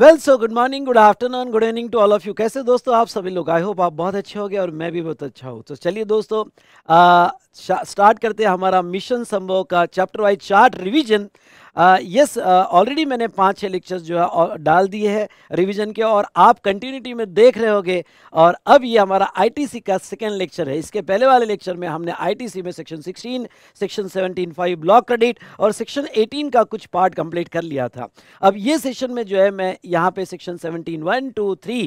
Well so good morning good afternoon good evening to all of you कैसे दोस्तों आप सभी लोग आई होप आप बहुत अच्छे हो और मैं भी बहुत अच्छा हूँ तो चलिए दोस्तों आ, स्टार्ट करते हैं हमारा मिशन संभव का chapter wise chart revision yes already मैंने पांच छः लेक्चर्स जो है डाल दिए हैं रिवीजन के और आप कंटिन्यूटी में देख रहे होगे और अब ये हमारा आईटीसी का सेकेंड लेक्चर है इसके पहले वाले लेक्चर में हमने आईटीसी में section 16, section 17 five block credit और सेक्शन 18 का कुछ पार्ट कंप्लीट कर लिया था अब ये सेशन में जो है मैं यहाँ पे section seventeen one two three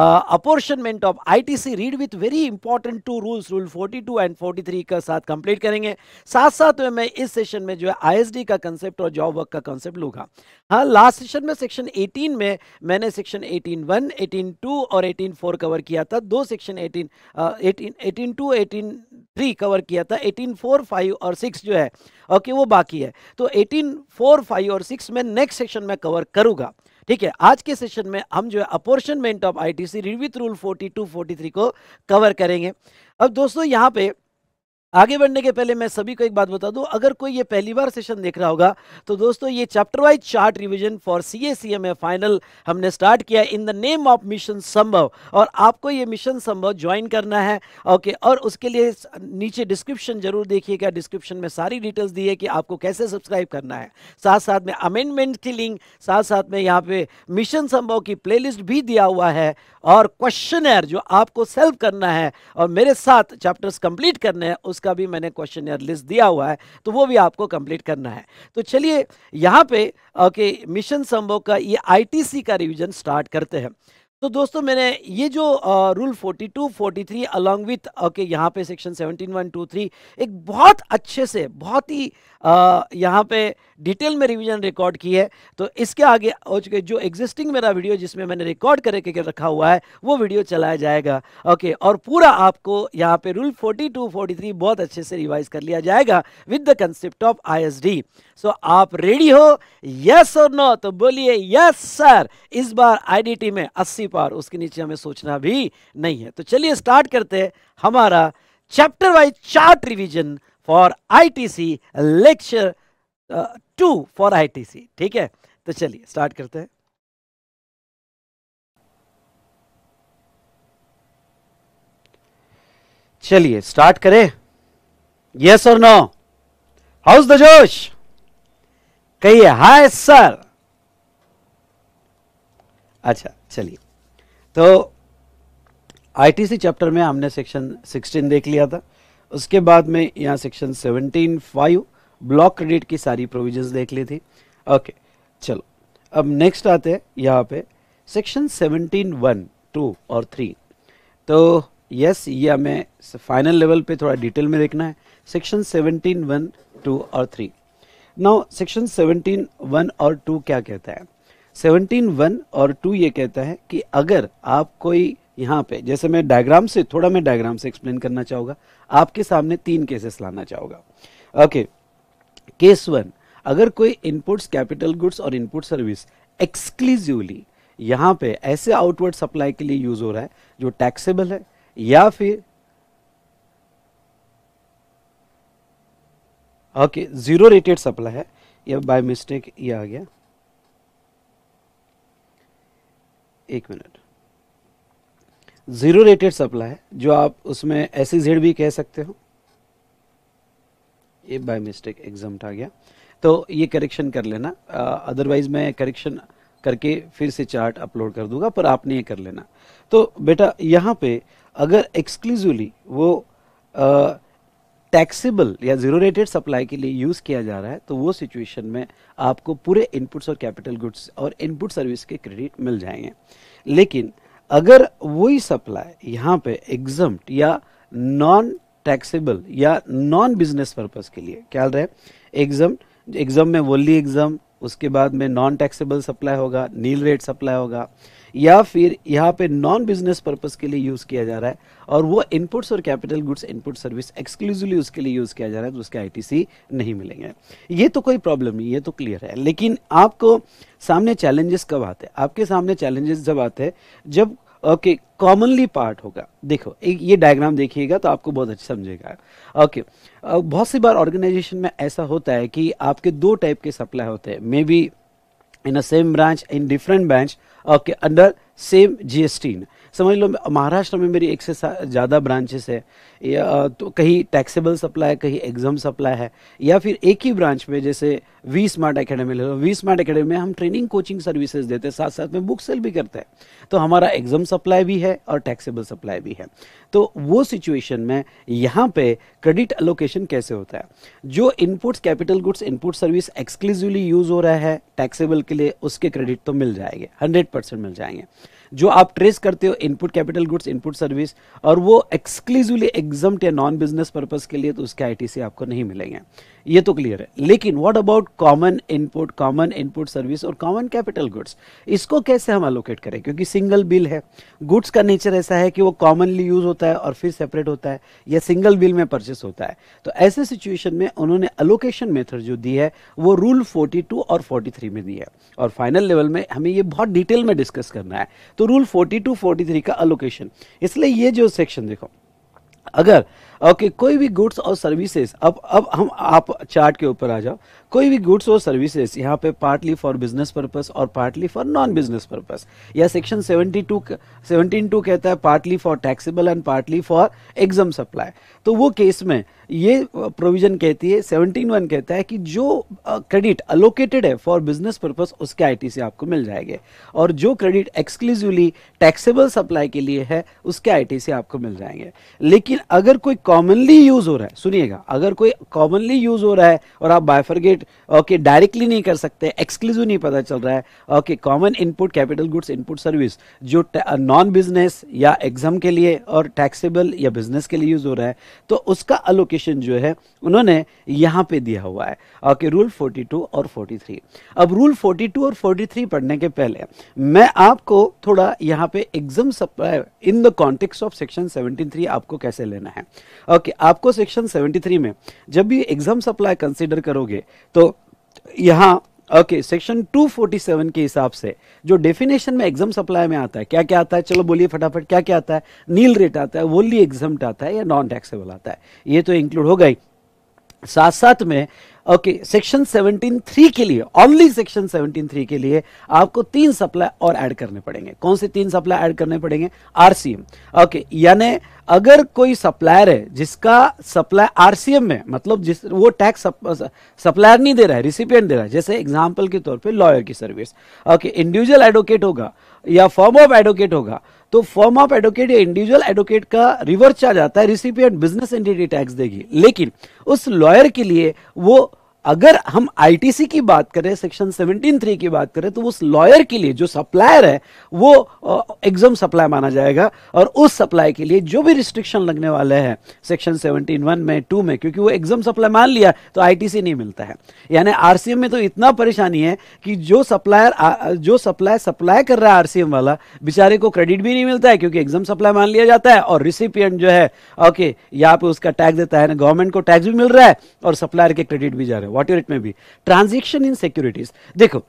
uh, apportionment of ITC read with very important two rules rule 42 and 43 का साथ कंप्लीट करेंगे साथ साथ में मैं इस सेशन में जो है आईएसडी का कंसेप्ट और जॉब वर्क का कंसेप्ट लूंगा हाँ लास्ट सेशन में सेक्शन 18 में मैंने सेक्शन 18 वन 18 टू और 18 फोर कवर किया था दो section 18 eighteen eighteen two eighteen three cover किया था एटीन फोर फाइव और सिक्स जो है ओके okay, वो बाकी है तो एटीन फोर फाइव और सिक्स में नेक्स्ट सेक्शन में कवर करूंगा ठीक है आज के सेशन में हम जो है apportionment of ITC read with rule 42 43 को कवर करेंगे अब दोस्तों यहाँ पे आगे बढ़ने के पहले मैं सभी को एक बात बता दूं अगर कोई ये पहली बार सेशन देख रहा होगा तो दोस्तों ये chapter wise chart revision for C A C M A final हमने स्टार्ट किया in the name of mission Sambhav और आपको ये मिशन संभव ज्वाइन करना है ओके और उसके लिए नीचे डिस्क्रिप्शन जरूर देखिएगा डिस्क्रिप्शन में सारी डिटेल्स दी है कि आपको कैसे सब्सक्राइब करना है साथ साथ में अमेंडमेंट की लिंक साथ साथ में यहाँ पे मिशन संभव की प्ले भी दिया हुआ है और क्वेश्चनर जो आपको सेल्व करना है और मेरे साथ चैप्टर्स कंप्लीट करने हैं उसका भी मैंने क्वेश्चनर लिस्ट दिया हुआ है तो वो भी आपको कंप्लीट करना है तो चलिए यहाँ पे ओके मिशन संभव का ये आईटीसी का रिवीजन स्टार्ट करते हैं तो दोस्तों मैंने ये जो आ, रूल 42, 43 अलॉन्ग विथ ओके यहाँ पे सेक्शन 17, 1, 2, 3 एक बहुत अच्छे से बहुत ही यहाँ पे डिटेल में रिवीजन रिकॉर्ड की है तो इसके आगे हो चुके जो एग्जिस्टिंग मेरा वीडियो जिसमें मैंने रिकॉर्ड करके रखा हुआ है वो वीडियो चलाया जाएगा ओके और पूरा आपको यहाँ पे रूल 42, 43 बहुत अच्छे से रिवाइज कर लिया जाएगा with the concept of ISD so आप रेडी हो यस और नो तो बोलिए यस सर इस बार आई में अस्सी पार उसके नीचे हमें सोचना भी नहीं है तो चलिए स्टार्ट करते हैं हमारा chapter wise chart revision for ITC lecture two for ITC ठीक है तो चलिए स्टार्ट करते हैं चलिए स्टार्ट करें यस और नो हाउस द जोश कहिए हाय सर अच्छा चलिए तो आईटीसी चैप्टर में हमने सेक्शन 16 देख लिया था उसके बाद में यहाँ section seventeen five block credit की सारी प्रोविजंस देख ली थी ओके चलो अब नेक्स्ट आते हैं यहाँ पे सेक्शन सेवनटीन वन टू और थ्री तो यस ये हमें फाइनल लेवल पे थोड़ा डिटेल में देखना है सेक्शन सेवनटीन वन टू और three now section seventeen one और टू क्या कहता है सेवनटीन वन और टू ये कहता है कि अगर आप कोई यहाँ पे जैसे मैं डायग्राम से थोड़ा मैं डायग्राम से एक्सप्लेन करना चाहूंगा आपके सामने तीन केसेस लाना चाहूंगा ओके केस वन अगर कोई इनपुट्स कैपिटल गुड्स और इनपुट सर्विस एक्सक्लूसिवली यहां पे ऐसे आउटवर्ड सप्लाई के लिए यूज हो रहा है जो टैक्सेबल है या फिर ओके जीरो रेटेड सप्लाई है या बाय मिस्टेक ये आ गया एक मिनट ज़ीरो रेटेड सप्लाई जो आप उसमें एस जेड भी कह सकते हो ये बाय मिस्टेक एग्जाम आ गया तो ये करेक्शन कर लेना अदरवाइज मैं करेक्शन करके फिर से चार्ट अपलोड कर दूंगा पर आपने ये कर लेना तो बेटा यहाँ पे अगर एक्सक्लूसिवली वो टैक्सेबल या जीरो रेटेड सप्लाई के लिए यूज़ किया जा रहा है तो वो सिचुएशन में आपको पूरे इनपुट्स और कैपिटल गुड्स और इनपुट सर्विस के क्रेडिट मिल जाएंगे लेकिन अगर वही सप्लाई यहाँ पे एग्जाम या नॉन टैक्सेबल या नॉन बिजनेस पर्पज के लिए क्या रहे एग्जाम एग्जाम में वोली एग्जाम उसके बाद में नॉन टैक्सेबल सप्लाई होगा नील रेट सप्लाई होगा या फिर यहाँ पे नॉन बिजनेस पर्पज़ के लिए यूज़ किया जा रहा है और वो इनपुट्स और capital goods input service exclusively उसके लिए यूज़ किया जा रहा है तो उसके आईटीसी नहीं मिलेंगे ये तो कोई प्रॉब्लम नहीं ये तो क्लियर है लेकिन आपको सामने चैलेंजेस कब आते हैं आपके सामने चैलेंजेस जब आते हैं जब ओके कॉमनली पार्ट होगा देखो एक ये डायग्राम देखिएगा तो आपको बहुत अच्छा समझेगा ओके okay, बहुत सी बार ऑर्गेनाइजेशन में ऐसा होता है कि आपके दो टाइप के सप्लाई होते हैं may be in a same branch in different branch okay under same GST समझ लो महाराष्ट्र में मेरी एक से ज़्यादा ब्रांचेस है या तो कहीं टैक्सेबल सप्लाई है कहीं एग्जाम सप्लाई है या फिर एक ही ब्रांच में जैसे वी स्मार्ट अकेडमी ले लो वी स्मार्ट अकेडमी में हम ट्रेनिंग कोचिंग सर्विसेज देते हैं साथ साथ में बुक सेल भी करते हैं तो हमारा एग्जाम सप्लाई भी है और टैक्सेबल सप्लाई भी है तो वो सिचुएशन में यहाँ पे क्रेडिट अलोकेशन कैसे होता है जो inputs capital goods input service exclusively use हो रहा है टैक्सेबल के लिए उसके क्रेडिट तो मिल जाएंगे हंड्रेड परसेंट मिल जाएंगे जो आप ट्रेस करते हो input capital goods input service और वो एक्सक्लूसिवली एग्जाम या नॉन बिजनेस पर्पज के लिए तो उसके आई आपको नहीं मिलेंगे ये तो क्लियर है लेकिन what about common input common input service और कॉमन कैपिटल गुड्स इसको कैसे हम अलोकेट करें क्योंकि सिंगल बिल है गुड्स का नेचर ऐसा है कि वो कॉमनली यूज होता है और फिर सेपरेट होता है या सिंगल बिल में परचेस होता है तो ऐसे सिचुएशन में उन्होंने अलोकेशन मेथड जो दी है वो रूल फोर्टी और फोर्टी में दी है और फाइनल लेवल में हमें ये बहुत डिटेल में डिस्कस करना है तो रूल फोर्टी टू का अलोकेशन इसलिए ये जो सेक्शन देखो अगर ओके okay, कोई भी गुड्स और सर्विसेज अब अब हम आप चार्ट के ऊपर आ जाओ कोई भी गुड्स और सर्विसेज यहाँ पे पार्टली फॉर बिजनेस पर्पस और partly for non business purpose या सेक्शन 72 सेवनटीन टू कहता है partly for taxable and partly for exempt supply तो वो केस में ये प्रोविजन कहती है सेवनटीन वन कहता है कि जो क्रेडिट अलोकेटेड है फॉर बिजनेस पर्पस उसके आईटीसी आपको मिल जाएंगे और जो क्रेडिट एक्सक्लूसिवली टैक्सेबल सप्लाई के लिए है उसके आईटीसी आपको मिल जाएंगे लेकिन अगर कोई कॉमनली यूज हो रहा है सुनिएगा अगर कोई कॉमनली यूज हो रहा है और आप बायफरगेट राइट ओके डायरेक्टली नहीं कर सकते एक्सक्लूसिव नहीं पता चल रहा है okay common input capital goods input service जो नॉन बिजनेस uh, या एग्जाम के लिए और टैक्सेबल या बिजनेस के लिए यूज हो रहा है तो उसका अलोकेशन जो है उन्होंने यहां पे दिया हुआ है ओके रूल 42 और 43 अब रूल 42 और 43 पढ़ने के पहले मैं आपको थोड़ा यहाँ पे exempt supply in the context of section 73 आपको कैसे लेना है ओके okay, आपको सेक्शन 73 में जब भी एग्जाम सप्लाई कंसिडर करोगे तो यहां ओके सेक्शन 247 के हिसाब से जो डेफिनेशन में एग्जाम सप्लाई में आता है क्या क्या आता है चलो बोलिए फटाफट क्या क्या आता है नील रेट आता है वोली एग्जाम आता है या नॉन टैक्सेबल आता है ये तो इंक्लूड हो गई साथ साथ में ओके सेक्शन 173 के लिए ओनली सेक्शन 173 के लिए आपको तीन सप्लाई और ऐड करने पड़ेंगे कौन से तीन सप्लाई ऐड करने पड़ेंगे आरसीएम ओके यानी अगर कोई सप्लायर है जिसका सप्लाई आरसीएम में मतलब जिस वो टैक्स सप्लायर नहीं दे रहा है रिसिपियंट दे रहा है जैसे एग्जाम्पल के तौर पर लॉयर की सर्विस ओके इंडिविजुअल एडवोकेट होगा या फॉर्म ऑफ एडवोकेट होगा तो फॉर्म ऑफ एडवोकेट या इंडिविजुअल एडवोकेट का रिवर्स आ जाता है रिसिपियंट बिजनेस एंटिटी टैक्स देगी लेकिन उस लॉयर के लिए वो अगर हम आईटीसी की बात करें सेक्शन सेवनटीन थ्री की बात करें तो उस लॉयर के लिए जो सप्लायर है वो एग्जाम सप्लाई माना जाएगा और उस सप्लाई के लिए जो भी रिस्ट्रिक्शन लगने वाले हैं सेक्शन सेवनटीन वन में टू में क्योंकि वो एग्जाम सप्लाई मान लिया तो आईटीसी नहीं मिलता है यानी आरसीएम में तो इतना परेशानी है कि जो सप्लायर जो सप्लाई सप्लाई कर रहा है आरसीएम वाला बेचारे को क्रेडिट भी नहीं मिलता है क्योंकि एग्जाम सप्लाई मान लिया जाता है और रिसिपियंट जो है ओके यहाँ पे उसका टैक्स देता है ना गवर्नमेंट को टैक्स भी मिल रहा है और सप्लायर के क्रेडिट भी जा रहे हैं what it may be transaction in securities देखो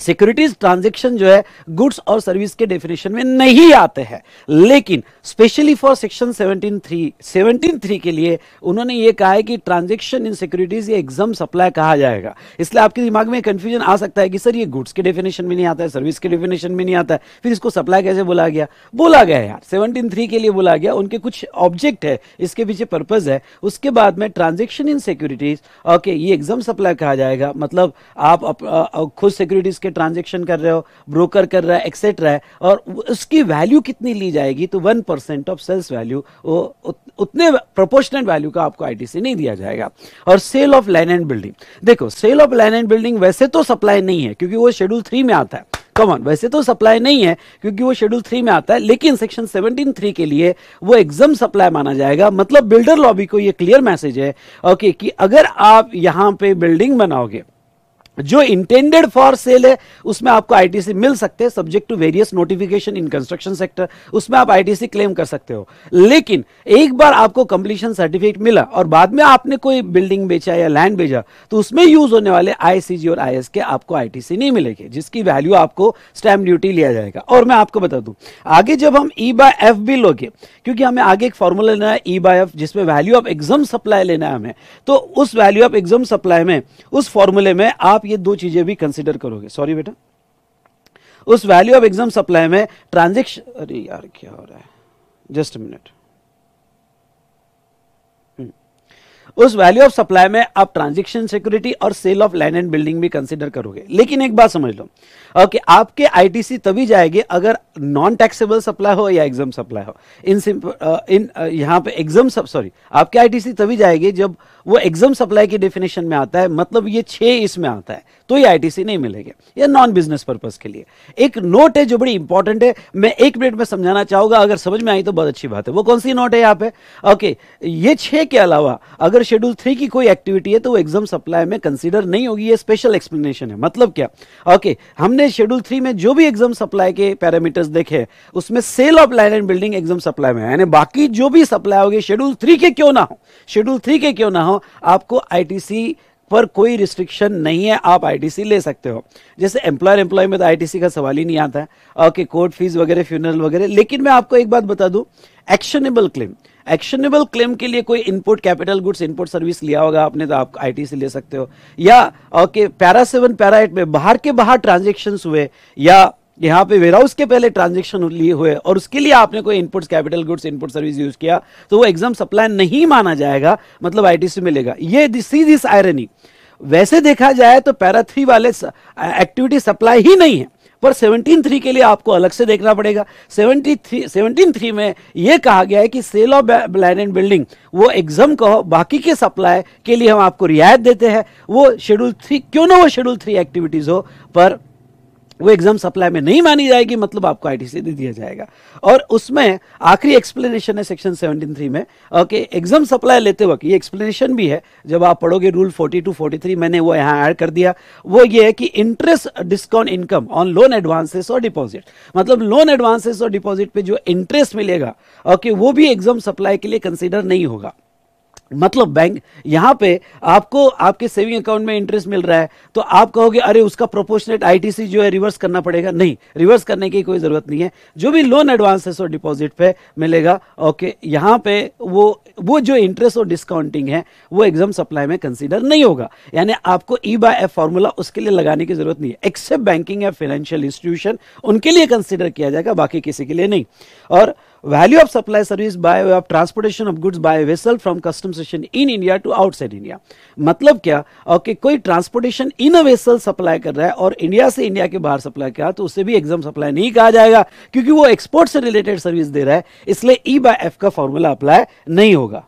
सिक्योरिटीज ट्रांजेक्शन जो है गुड्स और सर्विस के डेफिनेशन में नहीं आते हैं लेकिन स्पेशली फॉर सेक्शन 173 173 के लिए उन्होंने ये कहा है कि ट्रांजेक्शन इन सिक्योरिटीज ये एग्जाम सप्लाई कहा जाएगा इसलिए आपके दिमाग में कंफ्यूजन आ सकता है कि सर ये गुड्स के डेफिनेशन में नहीं आता है सर्विस के डेफिनेशन में नहीं आता है फिर इसको सप्लाई कैसे बोला गया बोला गया यार सेवनटीन के लिए बोला गया उनके कुछ ऑब्जेक्ट है इसके पीछे पर्पज है उसके बाद में ट्रांजेक्शन इन सिक्योरिटीज ओके ये एग्जाम सप्लाई कहा जाएगा मतलब आप खुद सिक्योरिटीज के ट्रांजेक्शन कर रहे हो ब्रोकर कर रहा है एक्सेट्रा है और उसकी वैल्यू कितनी ली जाएगी तो one percent of sales value वो उतने प्रोपोर्शनल वैल्यू का आपको आई नहीं दिया जाएगा और sale of land and building देखो sale of land and building वैसे तो सप्लाई नहीं है क्योंकि वो शेड्यूल थ्री में आता है कमॉन वैसे तो सप्लाई नहीं है क्योंकि वो शेड्यूल थ्री में आता है लेकिन सेक्शन सेवनटीन थ्री के लिए वो एग्जाम सप्लाई माना जाएगा मतलब बिल्डर लॉबी को ये क्लियर मैसेज है ओके कि अगर आप यहां पे बिल्डिंग बनाओगे जो इंटेंडेड फॉर सेल है उसमें आपको आईटीसी मिल सकते हैं subject to various notification in construction sector उसमें आप आईटीसी क्लेम कर सकते हो लेकिन एक बार आपको कंप्लीशन सर्टिफिकेट मिला और बाद में आपने कोई बिल्डिंग बेचा या लैंड बेचा तो उसमें यूज होने वाले आईसीजी और आई के आपको आईटीसी नहीं मिलेगी जिसकी वैल्यू आपको स्टैम्प ड्यूटी लिया जाएगा और मैं आपको बता दू आगे जब हम ई बाय एफ भी लोगे क्योंकि हमें आगे एक फॉर्मूला लेना है ई बाय एफ जिसमें वैल्यू ऑफ एग्जाम सप्लाई लेना है हमें तो उस वैल्यू ऑफ एग्जाम सप्लाई में उस फॉर्मूले में आप आप ये दो चीजें भी कंसिडर करोगे सॉरी बेटा उस वैल्यू ऑफ एग्जाम सप्लाई में ट्रांजेक्शन अरे यार क्या हो रहा है जस्ट मिनट उस वैल्यू ऑफ सप्लाई में आप ट्रांजेक्शन सिक्योरिटी और sale of land and building भी कंसिडर करोगे लेकिन एक बात समझ लो ओके आपके आईटीसी तभी जाएगी अगर नॉन टैक्सेबल सप्लाई हो या एग्जाम सप्लाई हो इन इन यहाँ पे एग्जाम सॉरी आपके आईटीसी तभी जाएगी जब वो एग्जाम सप्लाई की डेफिनेशन में आता है मतलब ये छः इसमें आता है तो ये आईटीसी नहीं मिलेगी ये नॉन बिजनेस पर्पज के लिए एक नोट है जो बड़ी इंपॉर्टेंट है मैं एक मिनट में समझाना चाहूंगा अगर समझ में आई तो बहुत अच्छी बात है वो कौन सी नोट है यहाँ पे ओके ये छः के अलावा अगर शेड्यूल थ्री की कोई एक्टिविटी है तो वो एग्जाम सप्लाई में कंसीडर नहीं होगी ये स्पेशल एक्सप्लेनेशन है मतलब क्या ओके okay, हमने शेड्यूल थ्री में जो भी एग्जाम सप्लाई के पैरामीटर्स देखे उसमें sale of land and building exempt supply में यानी बाकी जो भी सप्लाई होगी शेड्यूल थ्री के क्यों ना हो शेड्यूल थ्री के क्यों ना हो आपको आई पर कोई रिस्ट्रिक्शन नहीं है आप आईटीसी ले सकते हो जैसे एम्प्लॉयर एम्प्लॉय में तो आईटीसी का सवाल ही नहीं आता है ओके कोर्ट फीस वगैरह फ्यूनरल वगैरह लेकिन मैं आपको एक बात बता दूं एक्शनेबल क्लेम एक्शनेबल क्लेम के लिए कोई input capital goods input service लिया होगा आपने तो आप आईटी से ले सकते हो या okay para seven para eight में बाहर के बाहर ट्रांजेक्शन हुए या यहाँ पे वेराउस के पहले ट्रांजेक्शन लिए हुए और उसके लिए आपने कोई input capital goods input service use किया तो वो एग्जाम सप्लाई नहीं माना जाएगा मतलब टी से मिलेगा ये सी दिस आयरनी वैसे देखा जाए तो पैरा थ्री वाले एक्टिविटी सप्लाई ही नहीं है पर सेवनटीन थ्री के लिए आपको अलग से देखना पड़ेगा सेवनटी थ्री सेवनटीन थ्री में यह कहा गया है कि sale of land and building वो एग्जाम कहो बाकी के सप्लाई के लिए हम आपको रियायत देते हैं वो शेड्यूल थ्री क्यों ना वो शेड्यूल थ्री एक्टिविटीज़ हो पर वो एग्जाम सप्लाई में नहीं मानी जाएगी मतलब आपको आई दे दिया जाएगा और उसमें आखिरी एक्सप्लेनेशन है सेक्शन थ्री में ओके एग्जाम सप्लाई लेते वक्त ये एक्सप्लेनेशन भी है जब आप पढ़ोगे rule forty two forty three मैंने वो यहाँ ऐड कर दिया वो ये है कि interest discount income on loan advances और डिपॉजिट मतलब लोन एडवांसेस और डिपॉजिट पे जो इंटरेस्ट मिलेगा ओके वो भी एग्जाम सप्लाई के लिए कंसिडर नहीं होगा मतलब बैंक यहाँ पे आपको आपके सेविंग अकाउंट में इंटरेस्ट मिल रहा है तो आप कहोगे अरे उसका प्रोपोर्शनेट आईटीसी जो है रिवर्स करना पड़ेगा नहीं रिवर्स करने की कोई ज़रूरत नहीं है जो भी लोन एडवांस है सो डिपॉजिट पे मिलेगा ओके यहाँ पे वो वो जो इंटरेस्ट और डिस्काउंटिंग है वो एग्जाम सप्लाई में कंसिडर नहीं होगा यानी आपको ई बाय एफ फॉर्मूला उसके लिए लगाने की जरूरत नहीं है एक्सेप्ट बैंकिंग या फाइनेंशियल इंस्टीट्यूशन उनके लिए कंसिडर किया जाएगा बाकी किसी के लिए नहीं और value of supply service by way of transportation of goods by vessel from custom station in India to outside India. मतलब क्या ओके कोई ट्रांसपोर्टेशन इन वेसल सप्लाई कर रहा है और इंडिया से इंडिया के बाहर सप्लाई किया तो उसे भी एग्जाम सप्लाई नहीं कहा जाएगा क्योंकि वो एक्सपोर्ट से रिलेटेड सर्विस दे रहा है इसलिए ई बाय एफ का फॉर्मूला अप्लाई नहीं होगा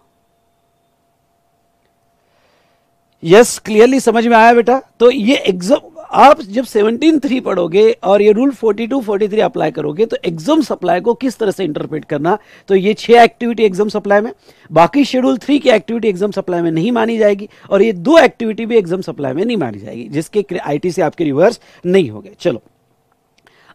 यस yes, क्लियरली समझ में आया बेटा तो ये एग्जाम आप जब 173 थ्री पढ़ोगे और ये rule forty two forty three apply करोगे तो एग्जाम सप्लाई को किस तरह से इंटरप्रेट करना तो ये छह एक्टिविटी एग्जाम सप्लाई में बाकी शेड्यूल थ्री की एक्टिविटी एग्जाम सप्लाई में नहीं मानी जाएगी और ये दो एक्टिविटी भी एग्जाम सप्लाई में नहीं मानी जाएगी जिसके आई से आपके रिवर्स नहीं हो गए चलो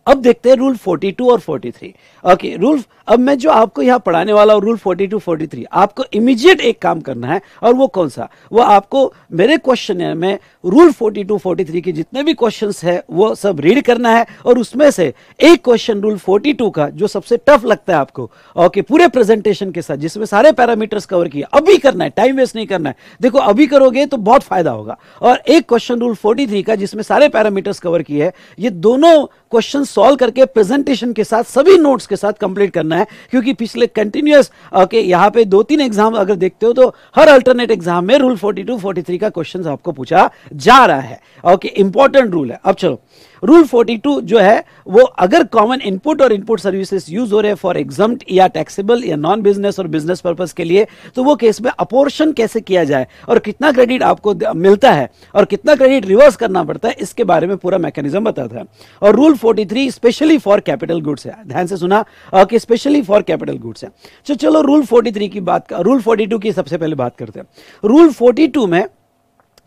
अब देखते हैं रूल 42 और 43 ओके रूल अब मैं जो आपको यहां पढ़ाने वाला हूं रूल 42 43 आपको इमीडिएट एक काम करना है और वो कौन सा वो आपको मेरे क्वेश्चन में रूल 42 43 के जितने भी क्वेश्चन है वो सब रीड करना है और उसमें से एक क्वेश्चन रूल 42 का जो सबसे टफ लगता है आपको ओके पूरे प्रेजेंटेशन के साथ जिसमें सारे पैरामीटर्स कवर किया अभी करना है टाइम वेस्ट नहीं करना है देखो अभी करोगे तो बहुत फायदा होगा और एक क्वेश्चन रूल फोर्टी का जिसमें सारे पैरामीटर्स कवर किए हैं ये दोनों क्वेश्चन सॉल्व करके प्रेजेंटेशन के साथ सभी नोट्स के साथ कंप्लीट करना है क्योंकि पिछले कंटिन्यूस के यहाँ पे दो तीन एग्जाम अगर देखते हो तो हर अल्टरनेट एग्जाम में rule forty two forty three का क्वेश्चन आपको पूछा जा रहा है ओके इंपॉर्टेंट रूल है अब चलो रूल 42 जो है वो अगर कॉमन इनपुट और इनपुट सर्विसेज यूज हो रहे हैं फॉर एग्जाम या टैक्सेबल या नॉन बिजनेस और बिजनेस पर्पज के लिए तो वो केस में अपोर्शन कैसे किया जाए और कितना क्रेडिट आपको मिलता है और कितना क्रेडिट रिवर्स करना पड़ता है इसके बारे में पूरा मैकेनिज्म बताता है और rule 43 specially for capital goods है ध्यान से सुना कि स्पेशली फॉर कैपिटल गुड्स है तो चलो रूल थ्री की बात रूल टू की सबसे पहले बात करते हैं रूल टू में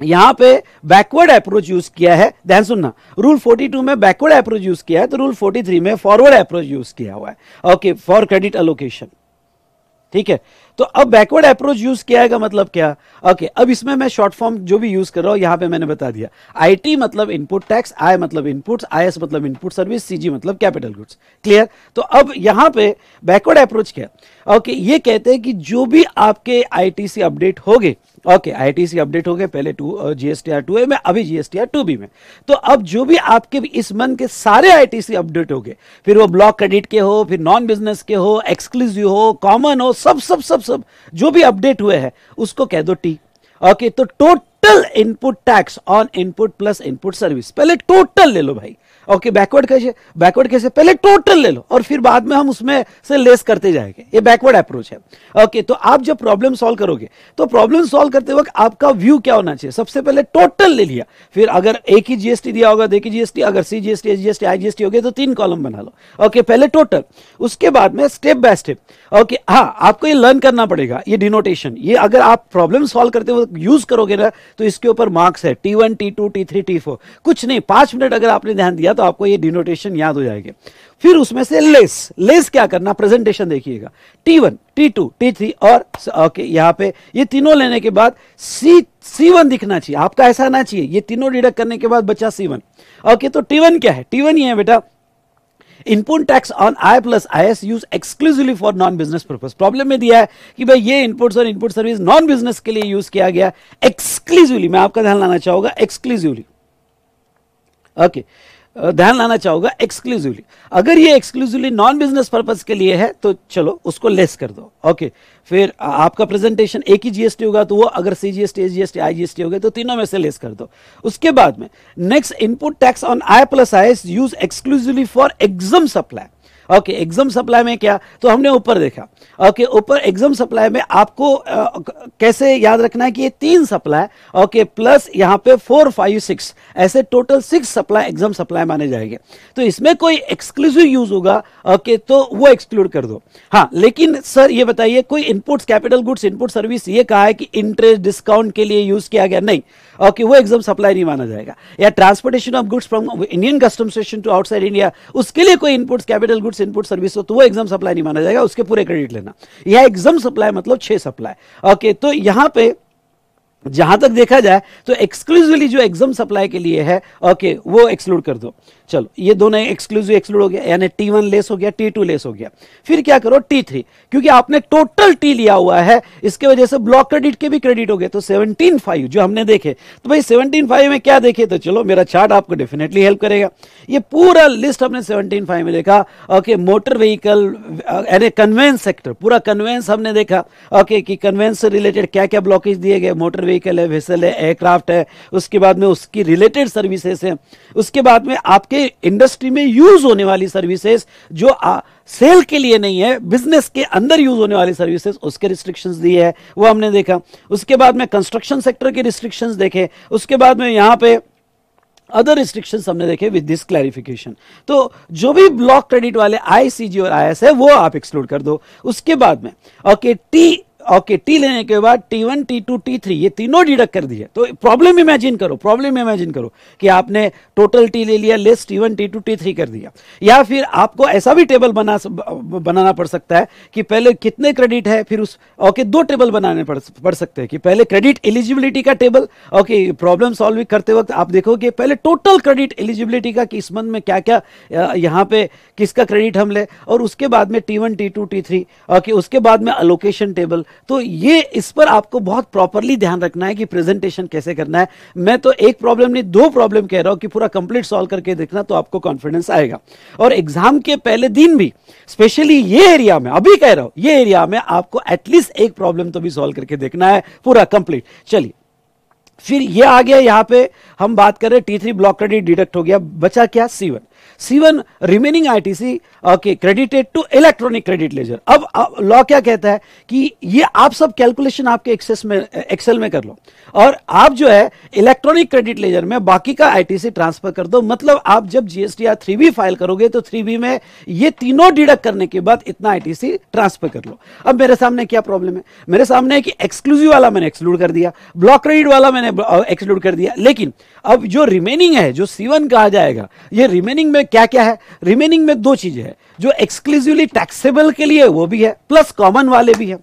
यहां पे बैकवर्ड अप्रोच यूज किया है ध्यान सुनना रूल 42 में बैकवर्ड अप्रोच यूज किया है तो रूल 43 में फॉरवर्ड अप्रोच यूज किया हुआ है ओके फॉर क्रेडिट अलोकेशन ठीक है तो अब बैकवर्ड अप्रोच यूज किया है मतलब क्या ओके अब इसमें मैं शॉर्ट फॉर्म जो भी यूज कर रहा हूं यहां पे मैंने बता दिया आईटी मतलब इनपुट टैक्स आई मतलब इनपुट्स आईएस मतलब इनपुट सर्विस सीजी मतलब कैपिटल गुड्स क्लियर तो अब यहां पे बैकवर्ड अप्रोच क्या ओके ओके ये कहते हैं कि जो भी आपके आई से अपडेट हो गए ओके आईटीसी अपडेट हो गए पहले टू जीएसटीआर टू ए में अभी जीएसटीआर टू बी में तो अब जो भी आपके इस मंथ के सारे आईटीसी अपडेट हो गए फिर वो ब्लॉक क्रेडिट के हो फिर नॉन बिजनेस के हो एक्सक्लूसिव हो कॉमन हो सब सब सब सब जो भी अपडेट हुए हैं उसको कह दो टी ओके तो total input tax on input plus input service पहले टोटल ले लो भाई ओके बैकवर्ड कैसे बैकवर्ड कैसे पहले टोटल ले लो और फिर बाद में हम उसमें से लेस करते जाएंगे ये बैकवर्ड अप्रोच है ओके तो आप जब प्रॉब्लम सॉल्व करोगे तो प्रॉब्लम सॉल्व करते वक्त आपका व्यू क्या होना चाहिए सबसे पहले टोटल ले लिया फिर अगर एक ही जीएसटी दिया होगा देखिए जीएसटी अगर C GST S GST I GST हो गया तो तीन कॉलम बना लो ओके पहले टोटल उसके बाद में स्टेप बाय स्टेप ओके हाँ आपको ये लर्न करना पड़ेगा ये डिनोटेशन ये अगर आप प्रॉब्लम सॉल्व करते वक्त यूज करोगे ना तो इसके ऊपर मार्क्स है T one T two T three T four कुछ नहीं पांच मिनट अगर आपने ध्यान दिया दिया तो आपको ये डिनोटेशन याद हो जाएगी फिर उसमें से लेस लेस क्या करना प्रेजेंटेशन देखिएगा T one T two T three और ओके यहाँ पे ये तीनों लेने के बाद सी सी वन दिखना चाहिए आपका तो ऐसा आना चाहिए ये तीनों डिडक्ट करने के बाद बचा सी वन ओके तो टी वन क्या है टी वन ये है बेटा input tax on I plus I S use exclusively for non business purpose problem में दिया है कि भाई ये इनपुट्स और इनपुट सर्विस नॉन बिजनेस के लिए यूज किया गया एक्सक्लूसिवली मैं आपका ध्यान लाना चाहूंगा एक्सक्लूसिवली ओके okay. ध्यान लाना चाहूंगा एक्सक्लूसिवली अगर ये एक्सक्लूसिवली नॉन बिजनेस पर्पज के लिए है तो चलो उसको लेस कर दो ओके फिर आपका प्रेजेंटेशन एक ही जीएसटी होगा तो वो अगर C G S T S T I G S T हो तो तीनों में से लेस कर दो उसके बाद में next input tax on I plus I use exclusively for exempt supply okay exempt supply में क्या तो हमने ऊपर देखा ओके ऊपर एग्जाम सप्लाई में आपको आ, कैसे याद रखना है कि ये तीन सप्लाई ओके प्लस यहाँ पे फोर फाइव सिक्स ऐसे total six supply exempt supply माने जाएंगे तो इसमें कोई एक्सक्लूसिव यूज होगा ओके तो वो एक्सक्लूड कर दो हाँ लेकिन सर ये बताइए कोई inputs capital goods input service ये कहा है कि इंटरेस्ट डिस्काउंट के लिए यूज किया गया नहीं और कि वो एग्जाम सप्लाई नहीं माना जाएगा या transportation of goods from Indian custom station to outside India उसके लिए कोई inputs capital goods input service हो तो वो एग्जाम सप्लाई नहीं माना जाएगा उसके पूरे क्रेडिट लेना या एग्जाम सप्लाई मतलब छह सप्लाई ओके तो यहां पर जहां तक देखा जाए तो एक्सक्लूसिवली जो एग्जाम सप्लाई के लिए है ओके वो एक्सक्लूड कर दो चलो ये दोनों एक्सक्लूसिव एक्सक्लूड हो गया यानी टी वन लेस हो गया टी टू लेस हो गया फिर क्या करो टी थ्री क्योंकि आपने टोटल टी लिया हुआ है इसके वजह से ब्लॉक क्रेडिट के भी क्रेडिट हो गए तो सेवनटीन फाइव जो हमने देखे तो भाई सेवनटीन फाइव में क्या देखे तो चलो मेरा चार्ट आपको डेफिनेटली हेल्प करेगा ये पूरा लिस्ट हमने सेवनटीन फाइव में देखा ओके मोटर व्हीकल यानी कन्वेंस सेक्टर पूरा कन्वेंस हमने देखा ओके कि कन्वेंस से रिलेटेड क्या क्या ब्लॉकेज दिए गए मोटर व्हीकल है वेसल है एयरक्राफ्ट है उसके बाद में उसकी रिलेटेड सर्विसेस है उसके बाद में आपके में इंडस्ट्री में यूज होने वाली सर्विसेज जो आ, सेल के लिए नहीं है बिजनेस के अंदर यूज होने वाली सर्विसेज उसके रिस्ट्रिक्शंस दिए हैं वो हमने देखा उसके बाद में कंस्ट्रक्शन सेक्टर के रिस्ट्रिक्शंस देखे उसके बाद में यहां पे अदर रिस्ट्रिक्शंस हमने देखे विद दिस क्लैरिफिकेशन तो जो भी ब्लॉक क्रेडिट वाले आईसीजी और आई है वो आप एक्सक्लूड कर दो उसके बाद में ओके टी ओके टी लेने के बाद T one T two T three ये तीनों डिडक्ट कर दिए तो प्रॉब्लम इमेजिन करो प्रॉब्लम इमेजिन करो कि आपने टोटल टी ले लिया less T one T two T three कर दिया या फिर आपको ऐसा भी टेबल बना बनाना पड़ सकता है कि पहले कितने क्रेडिट है फिर उस ओके दो टेबल बनाने पड़, पड़ सकते हैं कि पहले क्रेडिट एलिजिबिलिटी का टेबल ओके प्रॉब्लम सॉल्व करते वक्त आप देखोगे पहले टोटल क्रेडिट एलिजिबिलिटी का किस मंथ में क्या क्या यहाँ पे किसका क्रेडिट हम ले और उसके बाद में T one T two T three okay उसके बाद में अलोकेशन टेबल तो ये इस पर आपको बहुत प्रॉपरली ध्यान रखना है कि प्रेजेंटेशन कैसे करना है मैं तो एक प्रॉब्लम नहीं दो प्रॉब्लम कह रहा हूं कि पूरा कंप्लीट सॉल्व करके देखना तो आपको कॉन्फिडेंस आएगा और एग्जाम के पहले दिन भी स्पेशली ये एरिया में अभी कह रहा हूं ये एरिया में आपको एटलीस्ट एक प्रॉब्लम तो भी सॉल्व करके देखना है पूरा कंप्लीट चलिए फिर ये आ गया यहां पे हम बात कर रहे T three block credit deduct हो गया बचा क्या C one C1 remaining ITC okay credited to electronic credit ledger अब लॉ क्या कहता है कि ये आप सब कैलकुलेशन आपके एक्सेस में एक्सेल में कर लो और आप जो है इलेक्ट्रॉनिक क्रेडिट लेजर में बाकी का आईटीसी ट्रांसफर कर दो मतलब आप जब जीएसटी या थ्री फाइल करोगे तो थ्री बी में ये तीनों डिडक्ट करने के बाद इतना आईटीसी ट्रांसफर कर लो अब मेरे सामने क्या प्रॉब्लम है मेरे सामने है कि एक्सक्लूसिव वाला मैंने एक्सक्लूड कर दिया ब्लॉक क्रेडिट वाला मैंने एक्सक्लूड कर दिया लेकिन अब जो रिमेनिंग है जो सीवन कहा जाएगा ये रिमेनिंग में क्या क्या है रिमेनिंग में दो चीजें हैं जो एक्सक्लूसिवली टैक्सेबल के लिए वो भी है प्लस कॉमन वाले भी है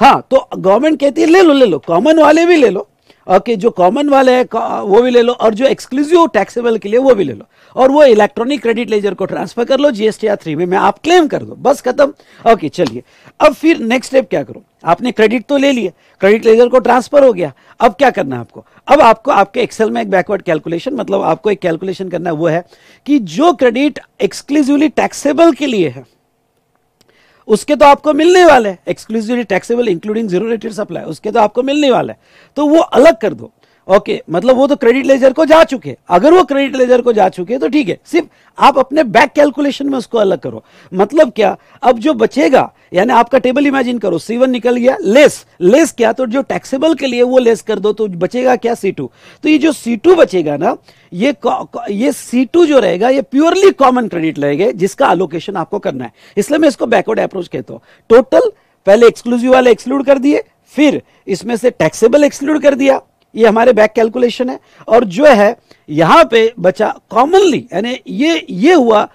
हाँ तो गवर्नमेंट कहती है ले लो ले लो कॉमन वाले भी ले लो ओके जो कॉमन वाले हैं वो भी ले लो और जो एक्सक्लूसिव टैक्सेबल के लिए वो भी ले लो और वो इलेक्ट्रॉनिक क्रेडिट लेजर को ट्रांसफर कर लो जीएसटी आर थ्री में मैं आप क्लेम कर दो बस खत्म ओके चलिए अब फिर नेक्स्ट स्टेप क्या करो आपने क्रेडिट तो ले लिया क्रेडिट लेजर को ट्रांसफर हो गया अब क्या करना है आपको अब आपको आपके एक्सेल में एक बैकवर्ड कैलकुलेशन मतलब आपको एक कैलकुलेशन करना है वो है कि जो क्रेडिट एक्सक्लूसिवली टैक्सेबल के लिए है उसके तो आपको मिलने वाले exclusively taxable including zero rated supply उसके तो आपको मिलने वाला है तो वो अलग कर दो ओके मतलब वो तो क्रेडिट लेजर को जा चुके अगर वो क्रेडिट लेजर को जा चुके तो ठीक है सिर्फ आप अपने बैक कैलकुलेशन में उसको अलग करो मतलब क्या अब जो बचेगा यानी आपका टेबल इमेजिन करो सी वन निकल गया लेस लेस क्या तो जो टैक्सेबल के लिए वो लेस कर दो तो बचेगा क्या सी टू तो ये जो सी टू बचेगा ना ये ये सी टू जो रहेगा ये प्योरली कॉमन क्रेडिट रहेगा जिसका अलोकेशन आपको करना है इसलिए मैं इसको बैकवर्ड अप्रोच कहता हूं टोटल पहले एक्सक्लूसिव वाले एक्सक्लूड कर दिए फिर इसमें से टैक्सेबल एक्सक्लूड कर दिया ये हमारे बैक कैलकुलेशन है और जो है यहाँ पे बचा कॉमनली यानी ये ये हुआ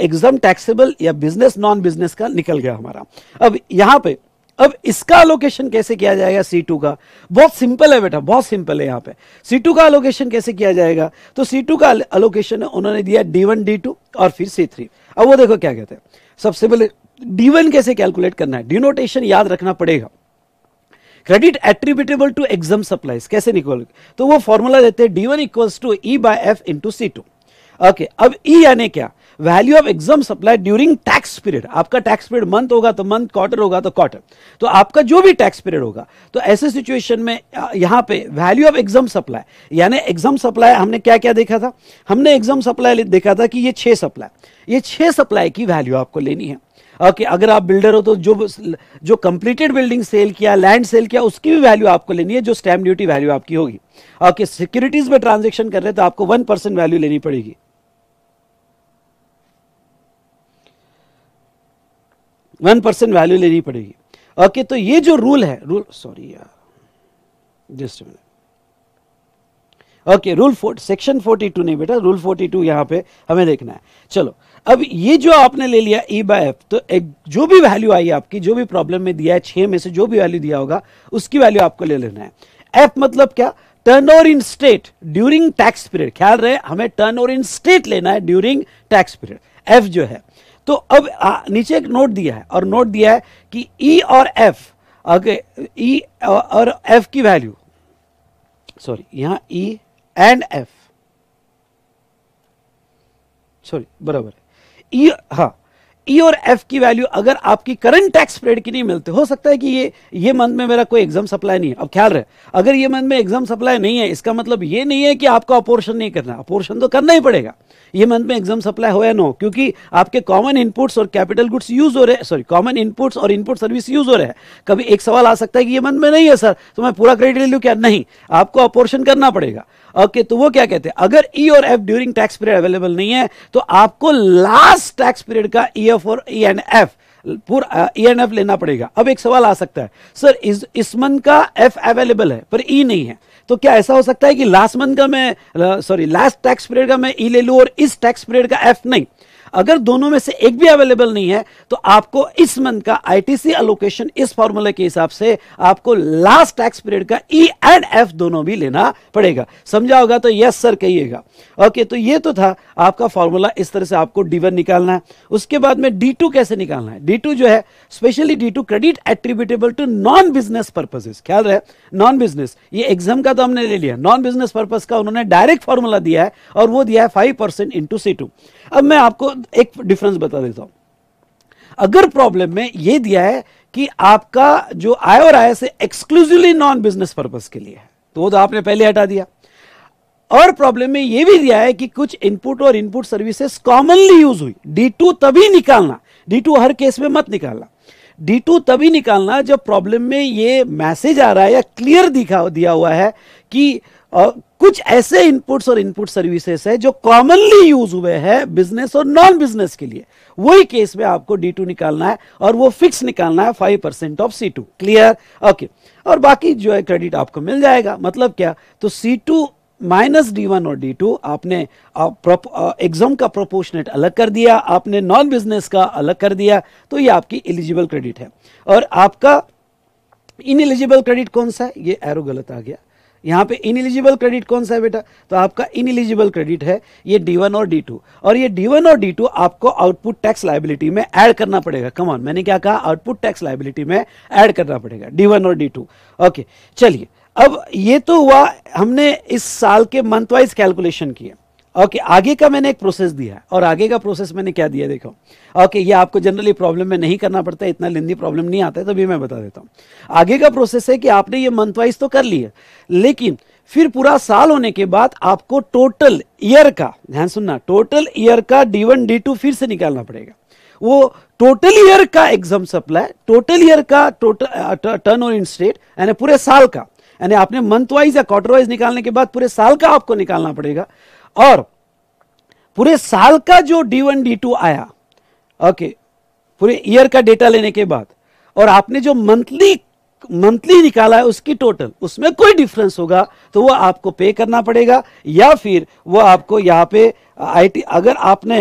एग्जाम टैक्सेबल या बिजनेस नॉन बिजनेस का निकल गया हमारा अब यहाँ पे अब इसका अलोकेशन कैसे किया जाएगा सी टू का बहुत सिंपल है बेटा बहुत सिंपल है यहाँ पे सी टू का अलोकेशन कैसे किया जाएगा तो सी टू का अलोकेशन उन्होंने दिया डी वन डी टू और फिर सी थ्री अब वो देखो क्या कहते हैं सबसे पहले डी वन कैसे कैलकुलेट करना है डिनोटेशन याद रखना पड़ेगा credit attributable to exempt supplies कैसे निकल तो वो फॉर्मूला देते हैं D one equals to E by F into C two okay अब ई e यानी क्या value of exempt supply during tax period आपका टैक्स पीरियड मंथ होगा तो मंथ क्वार्टर होगा तो क्वार्टर तो आपका जो भी टैक्स पीरियड होगा तो ऐसे सिचुएशन में यहां पे वैल्यू ऑफ एग्जाम सप्लाई यानी एग्जाम सप्लाई हमने क्या क्या देखा था हमने एग्जाम सप्लाई देखा था कि ये छह सप्लाई ये छह सप्लाई की वैल्यू आपको लेनी है कि अगर आप बिल्डर हो तो जो जो कंप्लीटेड बिल्डिंग सेल किया लैंड सेल किया उसकी भी वैल्यू आपको लेनी है जो स्टैम्प ड्यूटी वैल्यू आपकी होगी और कि सिक्योरिटीज में ट्रांजेक्शन कर रहे तो आपको वन परसेंट वैल्यू लेनी पड़ेगी वन परसेंट वैल्यू लेनी पड़ेगी ओके तो ये जो रूल है रूल सॉरी यार just minute okay rule fort section forty two नहीं बेटा रूल फोर्टी टू यहां पर हमें देखना है चलो अब ये जो आपने ले लिया ई बाय एफ तो एक जो भी वैल्यू आई आपकी जो भी प्रॉब्लम में दिया है छह में से जो भी वैल्यू दिया होगा उसकी वैल्यू आपको ले लेना है एफ मतलब क्या turnover in state during tax period ख्याल रहे हमें टर्न ओवर इन स्टेट लेना है ड्यूरिंग टैक्स पीरियड एफ जो है तो अब आ, नीचे एक नोट दिया है और नोट दिया है कि ई e और एफ ओके ई और एफ की वैल्यू सॉरी यहां E e, and F sorry बराबर है ये हाँ ई e और एफ की वैल्यू अगर आपकी करंट टैक्स पीरियड की नहीं मिलती हो सकता है कि ये ये मंथ में मेरा कोई एग्जाम सप्लाई नहीं है अब ख्याल रहे अगर ये मंथ में एग्जाम सप्लाई नहीं है इसका मतलब ये नहीं है कि आपको अपोर्शन नहीं करना अपोर्शन तो करना ही पड़ेगा ये मंथ में एग्जाम सप्लाई हो या नो क्योंकि आपके कॉमन इनपुट्स और कैपिटल गुड्स यूज हो रहे हैं सॉरी कॉमन इनपुट्स और इनपुट सर्विस यूज हो रहे हैं कभी एक सवाल आ सकता है कि ये मंथ में नहीं है सर तो मैं पूरा क्रेडिट ले लूँ क्या नहीं आपको अपोर्शन करना पड़ेगा ओके तो वो क्या कहते हैं अगर ई e और F during tax period available नहीं है तो आपको लास्ट टैक्स पीरियड का E e for E N F पूरा ई एन एफ लेना पड़ेगा अब एक सवाल आ सकता है सर इस इस मंथ का एफ अवेलेबल है पर ई e नहीं है तो क्या ऐसा हो सकता है कि लास्ट मंथ का मैं सॉरी लास्ट टैक्स पीरियड का मैं ई e ले लू और इस टैक्स पीरियड का एफ नहीं अगर दोनों में से एक भी अवेलेबल नहीं है तो आपको इस मंथ का आईटीसी एलोकेशन इस फॉर्मूले के हिसाब से आपको लास्ट टैक्स पीरियड का ई एंड एफ दोनों भी लेना पड़ेगा समझा होगा तो यस सर कहिएगा ओके तो ये तो था आपका फॉर्मूला इस तरह से आपको डी वन निकालना है उसके बाद में डी टू कैसे निकालना है डी टू जो है specially D two credit attributable to non business purposes ख्याल रहे नॉन बिजनेस ये एग्जाम का तो हमने ले लिया नॉन बिजनेस पर्पज का उन्होंने डायरेक्ट फॉर्मूला दिया है और वो दिया है five percent into C two अब मैं आपको एक डिफरेंस बता देता हूं अगर प्रॉब्लम में यह दिया है कि आपका जो आय और आय से एक्सक्लूसिवली नॉन बिजनेस पर्पज के लिए है तो वो तो आपने पहले हटा दिया और प्रॉब्लम में यह भी दिया है कि कुछ इनपुट और इनपुट सर्विसेस कॉमनली यूज हुई डी टू तभी निकालना डी टू हर केस में मत निकालना डी टू तभी निकालना जब प्रॉब्लम में यह मैसेज आ रहा है या क्लियर दिखा दिया हुआ है कि कुछ ऐसे इनपुट्स और इनपुट सर्विसेज है जो कॉमनली यूज हुए हैं बिजनेस और नॉन बिजनेस के लिए वही केस में आपको डी टू निकालना है और वो फिक्स निकालना है five percent of C two clear okay और बाकी जो है क्रेडिट आपको मिल जाएगा मतलब क्या तो C two minus D one और डी टू आपने एग्जाम का प्रोपोर्शनेट अलग कर दिया आपने नॉन बिजनेस का अलग कर दिया तो ये आपकी एलिजिबल क्रेडिट है और आपका इन एलिजिबल क्रेडिट कौन सा है ये एरो गलत आ गया यहाँ पे एलिजिबल क्रेडिट कौन सा है बेटा तो आपका इन एलिजिबल क्रेडिट है ये D1 और D2 और ये D1 और D2 आपको आउटपुट टैक्स लाइबिलिटी में ऐड करना पड़ेगा कमान मैंने क्या कहा आउटपुट टैक्स लाइबिलिटी में ऐड करना पड़ेगा D1 और D2 ओके चलिए अब ये तो हुआ हमने इस साल के मंथवाइज कैलकुलेशन किए ओके okay, आगे का मैंने एक प्रोसेस दिया है और आगे का प्रोसेस मैंने क्या दिया देखो ओके okay, ये आपको जनरली प्रॉब्लम में नहीं करना पड़ता इतना लेंदी प्रॉब्लम नहीं आता है तो भी मैं बता देता हूँ आगे का प्रोसेस है कि आपने ये मंथ वाइज तो कर लिया लेकिन फिर पूरा साल होने के बाद आपको टोटल ईयर का ध्यान सुनना टोटल ईयर का डी वन डी टू फिर से निकालना पड़ेगा वो टोटल ईयर का एग्जाम सप्लाई टोटल ईयर का total turnover in state यानी पूरे साल का यानी आपने मंथ वाइज या क्वार्टर वाइज निकालने के बाद पूरे साल का आपको निकालना पड़ेगा और पूरे साल का जो डी वन डी टू आया ओके पूरे ईयर का डेटा लेने के बाद और आपने जो मंथली मंथली निकाला है उसकी टोटल उसमें कोई डिफरेंस होगा तो वो आपको पे करना पड़ेगा या फिर वो आपको यहाँ पे आईटी अगर आपने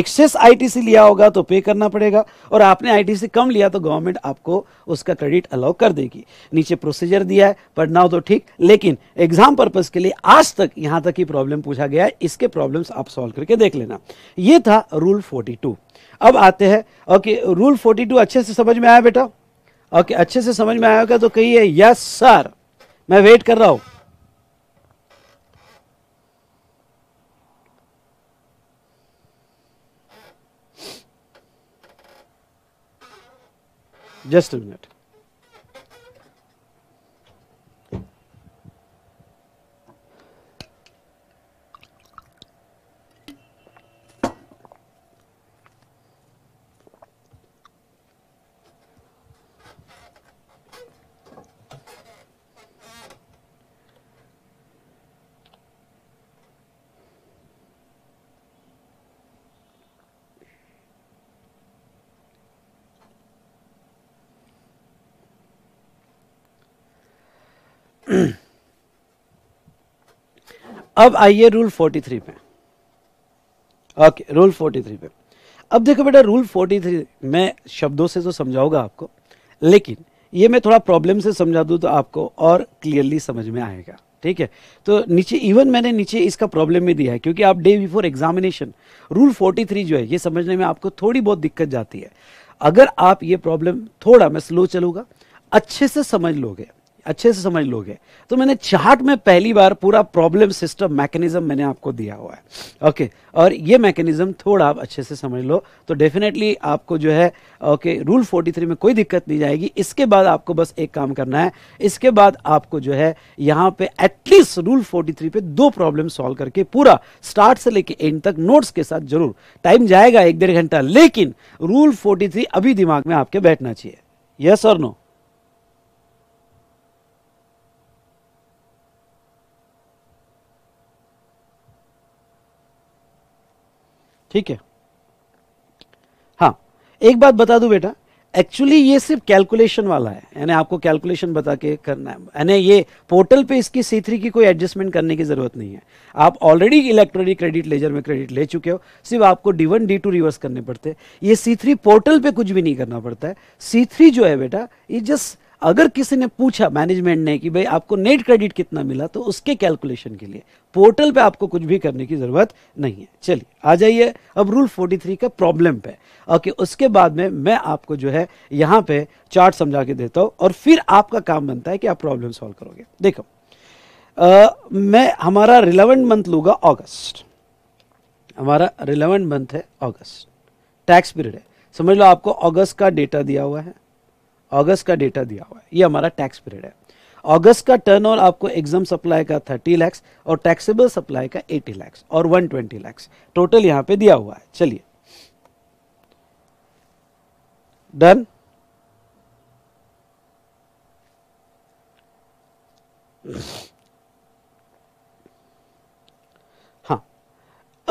एक्सेस आईटीसी लिया होगा तो पे करना पड़ेगा और आपने आईटीसी कम लिया तो गवर्नमेंट आपको उसका क्रेडिट अलाउ कर देगी नीचे प्रोसीजर दिया है पढ़ना हो तो ठीक लेकिन एग्जाम पर्पज के लिए आज तक यहां तक ही प्रॉब्लम पूछा गया है इसके प्रॉब्लम्स आप सॉल्व करके देख लेना ये था रूल फोर्टी टू अब आते हैं ओके रूल फोर्टी टू अच्छे से समझ में आया बेटा ओके अच्छे से समझ में आया होगा तो कहिए यस सर मैं वेट कर रहा हूं Just a minute. अब आइए रूल 43 पे ओके रूल 43 पे अब देखो बेटा रूल 43 मैं शब्दों से तो समझाऊंगा आपको लेकिन ये मैं थोड़ा प्रॉब्लम से समझा दूं तो आपको और क्लियरली समझ में आएगा ठीक है तो नीचे इवन मैंने नीचे इसका प्रॉब्लम भी दिया है क्योंकि आप डे बिफोर एग्जामिनेशन रूल 43 जो है ये समझने में आपको थोड़ी बहुत दिक्कत जाती है अगर आप ये प्रॉब्लम थोड़ा मैं स्लो चलूंगा अच्छे से समझ लोगे अच्छे से समझ लोगे तो मैंने चार्ट में पहली बार पूरा प्रॉब्लम सिस्टम मैकेनिज्म मैंने आपको दिया हुआ है ओके okay, और ये मैकेनिज्म थोड़ा आप अच्छे से समझ लो तो डेफिनेटली आपको जो है ओके okay, रूल 43 में कोई दिक्कत नहीं जाएगी इसके बाद आपको बस एक काम करना है इसके बाद आपको जो है यहाँ पे एटलीस्ट रूल 43 पे दो प्रॉब्लम सॉल्व करके पूरा स्टार्ट से लेके एंड तक नोट्स के साथ जरूर टाइम जाएगा एक डेढ़ घंटा लेकिन रूल 43 अभी दिमाग में आपके बैठना चाहिए यस और नो ठीक है हाँ एक बात बता दू बेटा एक्चुअली ये सिर्फ कैलकुलेशन वाला है यानी आपको कैलकुलेशन बता के करना है यानी ये पोर्टल पे इसकी सी थ्री की कोई एडजस्टमेंट करने की ज़रूरत नहीं है आप ऑलरेडी इलेक्ट्रॉनिक क्रेडिट लेजर में क्रेडिट ले चुके हो सिर्फ आपको D one D two reverse करने पड़ते हैं ये सी थ्री पोर्टल पे कुछ भी नहीं करना पड़ता है सी थ्री जो है बेटा ये जस्ट अगर किसी ने पूछा मैनेजमेंट ने कि भाई आपको नेट क्रेडिट कितना मिला तो उसके कैलकुलेशन के लिए पोर्टल पे आपको कुछ भी करने की ज़रूरत नहीं है चलिए आ जाइए अब रूल 43 का प्रॉब्लम पे ओके उसके बाद में मैं आपको जो है यहां पे चार्ट समझा के देता हूं और फिर आपका काम बनता है कि आप प्रॉब्लम सॉल्व करोगे देखो आ, मैं हमारा रिलेवेंट मंथ लूंगा ऑगस्ट हमारा रिलेवेंट मंथ है ऑगस्ट टैक्स पीरियड है समझ लो आपको ऑगस्ट का डेटा दिया हुआ है अगस्त का डेटा दिया हुआ है ये हमारा टैक्स पीरियड है अगस्त का टर्न ओवर आपको एग्जाम सप्लाई का थर्टी लैक्स और टैक्सेबल सप्लाई का एटी लैक्स और वन ट्वेंटी लैक्स टोटल यहां पे दिया हुआ है चलिए डन हाँ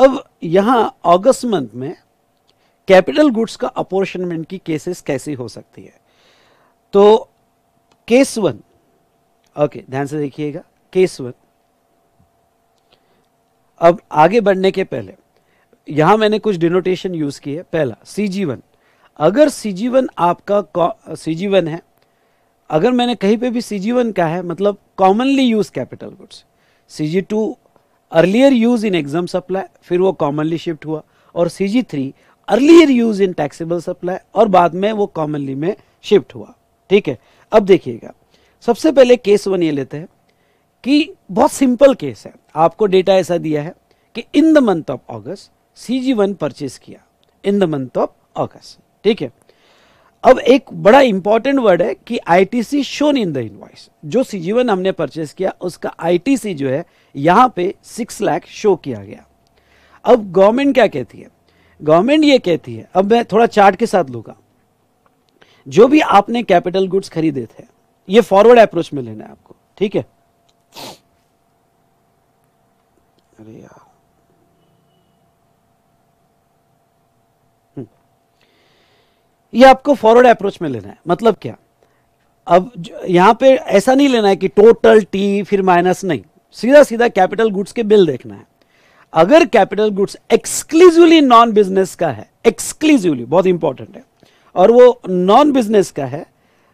अब यहां अगस्त मंथ में कैपिटल गुड्स का अपोर्शनमेंट की केसेस कैसी हो सकती है तो केस वन ओके ध्यान से देखिएगा केस वन अब आगे बढ़ने के पहले यहां मैंने कुछ डिनोटेशन यूज किए पहला सी जी वन अगर सी जी वन आपका सी जी वन है अगर मैंने कहीं पे भी सी जी वन का है मतलब commonly use capital goods C G two earlier use in exempt supply फिर वो कॉमनली शिफ्ट हुआ और C G three earlier use in taxable supply और बाद में वो कॉमनली में शिफ्ट हुआ ठीक है अब देखिएगा सबसे पहले केस वन ये लेते हैं कि बहुत सिंपल केस है आपको डेटा ऐसा दिया है कि in the month of August C G one purchase किया in the month of August ठीक है अब एक बड़ा इंपॉर्टेंट वर्ड है कि ITC shown in the invoice जो वन हमने परचेस किया उसका आईटीसी जो है यहां पे सिक्स लाख शो किया गया अब गवर्नमेंट क्या कहती है गवर्नमेंट ये कहती है अब मैं थोड़ा चार्ट के साथ लूंगा जो भी आपने कैपिटल गुड्स खरीदे थे ये फॉरवर्ड अप्रोच में लेना है आपको ठीक है अरे यार हम्म। ये आपको फॉरवर्ड अप्रोच में लेना है मतलब क्या अब यहां पे ऐसा नहीं लेना है कि टोटल टी फिर माइनस नहीं सीधा सीधा कैपिटल गुड्स के बिल देखना है अगर capital goods exclusively non business का है एक्सक्लूसिवली बहुत इंपॉर्टेंट है और वो नॉन बिजनेस का है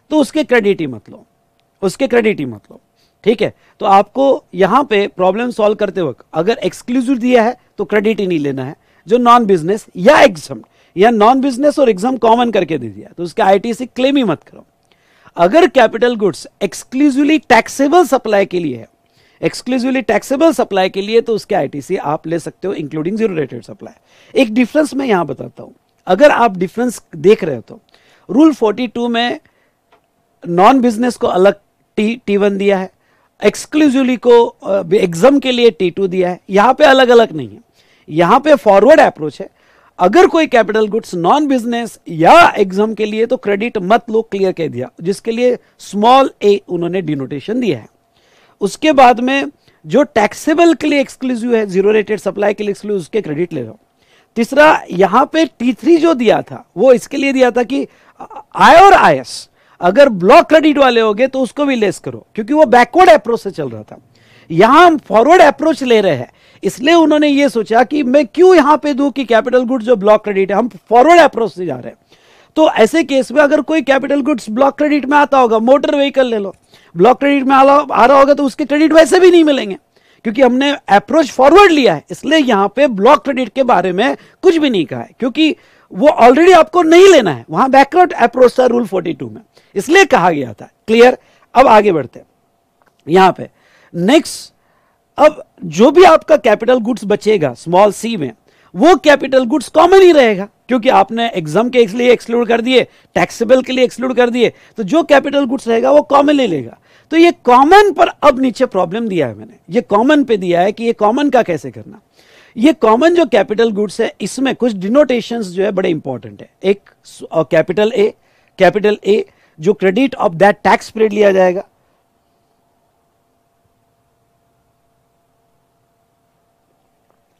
तो उसके क्रेडिट ही मत लो उसके क्रेडिट ही मत लो ठीक है तो आपको यहां पे प्रॉब्लम सॉल्व करते वक्त अगर एक्सक्लूसिव दिया है तो क्रेडिट ही नहीं लेना है जो नॉन बिजनेस या एग्जाम या नॉन बिजनेस और एग्जाम कॉमन करके दे दिया तो उसके आई आईटीसी क्लेम ही मत करो अगर capital goods exclusively taxable supply के लिए है एक्सक्लूसिवली टैक्सेबल सप्लाई के लिए तो उसके आई आप ले सकते हो इंक्लूडिंग जीरो रेटेड सप्लाई एक डिफरेंस मैं यहां बताता हूं अगर आप डिफरेंस देख रहे हो तो रूल 42 में नॉन बिजनेस को अलग टी टी वन दिया है एक्सक्लूसिवली को एग्जाम के लिए टी टू दिया है यहां पे अलग अलग नहीं है यहां पे फॉरवर्ड अप्रोच है अगर कोई कैपिटल गुड्स नॉन बिजनेस या एग्जाम के लिए तो क्रेडिट मत लो क्लियर कह दिया जिसके लिए स्मॉल ए उन्होंने डिनोटेशन दिया है उसके बाद में जो टैक्सेबल के लिए एक्सक्लूसिव है जीरो रेटेड सप्लाई के लिए एक्सक्लूसिव उसके क्रेडिट ले हूं तीसरा यहां पे टी थ्री जो दिया था वो इसके लिए दिया था कि आय और आयस अगर ब्लॉक क्रेडिट वाले हो तो उसको भी लेस करो क्योंकि वो बैकवर्ड अप्रोच से चल रहा था यहां हम फॉरवर्ड अप्रोच ले रहे हैं इसलिए उन्होंने ये सोचा कि मैं क्यों यहां पे दू कि कैपिटल गुड्स जो ब्लॉक क्रेडिट है हम फॉरवर्ड अप्रोच से जा रहे हैं तो ऐसे केस में अगर कोई कैपिटल गुड्स ब्लॉक क्रेडिट में आता होगा मोटर व्हीकल ले लो ब्लॉक क्रेडिट में आ रहा होगा तो उसके क्रेडिट वैसे भी नहीं मिलेंगे क्योंकि हमने अप्रोच फॉरवर्ड लिया है इसलिए यहां पे ब्लॉक क्रेडिट के बारे में कुछ भी नहीं कहा है क्योंकि वो ऑलरेडी आपको नहीं लेना है वहां बैकवर्ड अप्रोच था रूल 42 में इसलिए कहा गया था क्लियर अब आगे बढ़ते यहां पर पे नेक्स्ट अब जो भी आपका कैपिटल गुड्स बचेगा स्मॉल सी में वो कैपिटल गुड्स कॉमन ही रहेगा क्योंकि आपने एग्जाम के लिए एक्सक्लूड कर दिए टैक्सेबल के लिए एक्सक्लूड कर दिए तो जो कैपिटल गुड्स रहेगा वो कॉमन ही लेगा तो ये कॉमन पर अब नीचे प्रॉब्लम दिया है मैंने ये कॉमन पे दिया है कि ये कॉमन का कैसे करना ये कॉमन जो कैपिटल गुड्स है इसमें कुछ डिनोटेशंस जो है बड़े इंपॉर्टेंट है एक कैपिटल ए कैपिटल ए जो credit of that tax period लिया जाएगा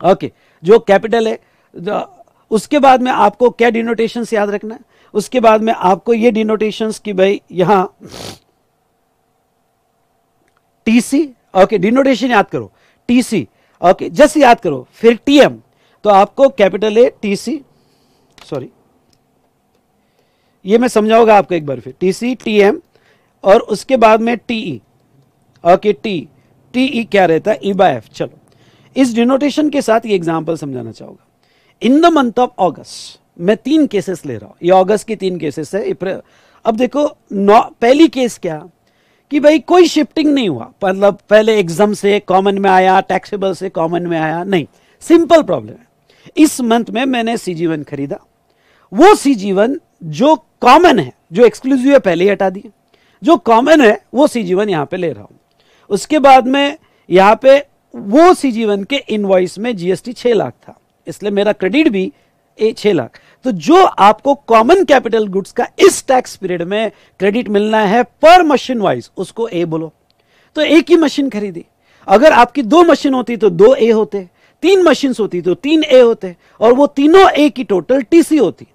ओके okay, जो कैपिटल है उसके बाद में आपको क्या डिनोटेशंस याद रखना है उसके बाद में आपको ये डिनोटेशंस कि भाई यहां टीसी ओके डिनोटेशन याद करो टीसी ओके जस्ट याद करो फिर टीएम तो आपको कैपिटल ए टीसी सॉरी ये मैं समझाऊंगा आपको एक बार फिर टीसी टीएम और उसके बाद में टीई ओके टी टीई क्या रहता है ई बाय एफ चलो इस डिनोटेशन के साथ ये एग्जांपल समझाना चाहूंगा in the month of August मैं तीन केसेस ले रहा हूं ये अगस्त की तीन केसेस है अब देखो नौ पहली केस क्या कि भाई कोई शिफ्टिंग नहीं हुआ मतलब पहले एग्जाम से कॉमन में आया टैक्सेबल से कॉमन में आया नहीं सिंपल प्रॉब्लम है इस मंथ में मैंने सी खरीदा वो सी जीवन जो कॉमन है जो एक्सक्लूसिव है पहले ही हटा दिए जो कॉमन है वो सी जीवन यहां पर ले रहा हूं उसके बाद में यहां पे वो सी जीवन के इनवॉइस में जीएसटी छह लाख था इसलिए मेरा क्रेडिट भी छह लाख तो जो आपको कॉमन कैपिटल गुड्स का इस टैक्स पीरियड में क्रेडिट मिलना है पर मशीन वाइज उसको ए बोलो तो एक ही मशीन खरीदी अगर आपकी दो मशीन होती तो दो ए होते तीन मशीन होती तो तीन ए होते और वो तीनों ए की टोटल टीसी होती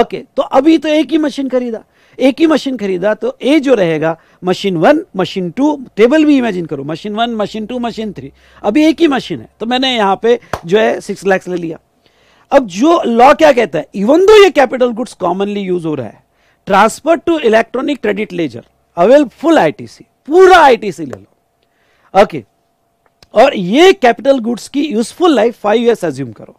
ओके तो अभी तो एक ही मशीन खरीदा एक ही मशीन खरीदा तो ए जो रहेगा machine one machine two table भी इमेजिन करो machine one machine two machine three अभी एक ही मशीन है तो मैंने यहां पे जो है सिक्स लैक्स ले लिया अब जो लॉ क्या कहता है इवन दो ये कैपिटल गुड्स कॉमनली यूज हो रहा है transfer to electronic credit ledger avail full ITC पूरा आईटीसी ले लो ओके और ये कैपिटल गुड्स की useful life five years assume करो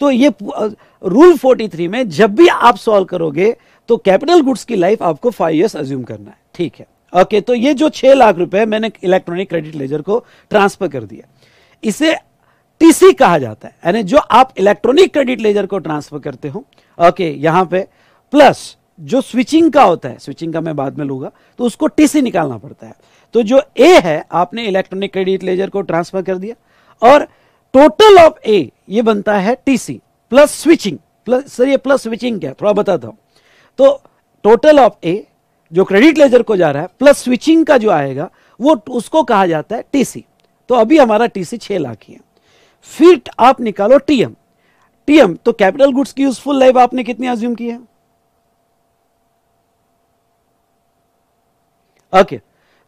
तो ये रूल 43 में जब भी आप सॉल्व करोगे तो कैपिटल गुड्स की लाइफ आपको फाइव ईयर्स एज्यूम करना है ठीक है ओके तो ये जो छह लाख रुपए मैंने इलेक्ट्रॉनिक क्रेडिट लेजर को ट्रांसफर कर दिया इसे टीसी कहा जाता है यानी जो आप इलेक्ट्रॉनिक क्रेडिट लेजर को ट्रांसफर करते हो ओके यहां पे प्लस जो स्विचिंग का होता है स्विचिंग का मैं बाद में लूंगा तो उसको टीसी निकालना पड़ता है तो जो ए है आपने इलेक्ट्रॉनिक क्रेडिट लेजर को ट्रांसफर कर दिया और टोटल ऑफ ए ये बनता है TC plus switching plus sir ये प्लस स्विचिंग क्या थोड़ा बताता हूं तो टोटल ऑफ ए जो क्रेडिट लेजर को जा रहा है प्लस स्विचिंग का जो आएगा वो उसको कहा जाता है टीसी तो अभी हमारा टीसी छह लाख ही है फिर आप निकालो टीएम टीएम तो कैपिटल गुड्स की यूजफुल लाइफ आपने कितनी अज्यूम की है ओके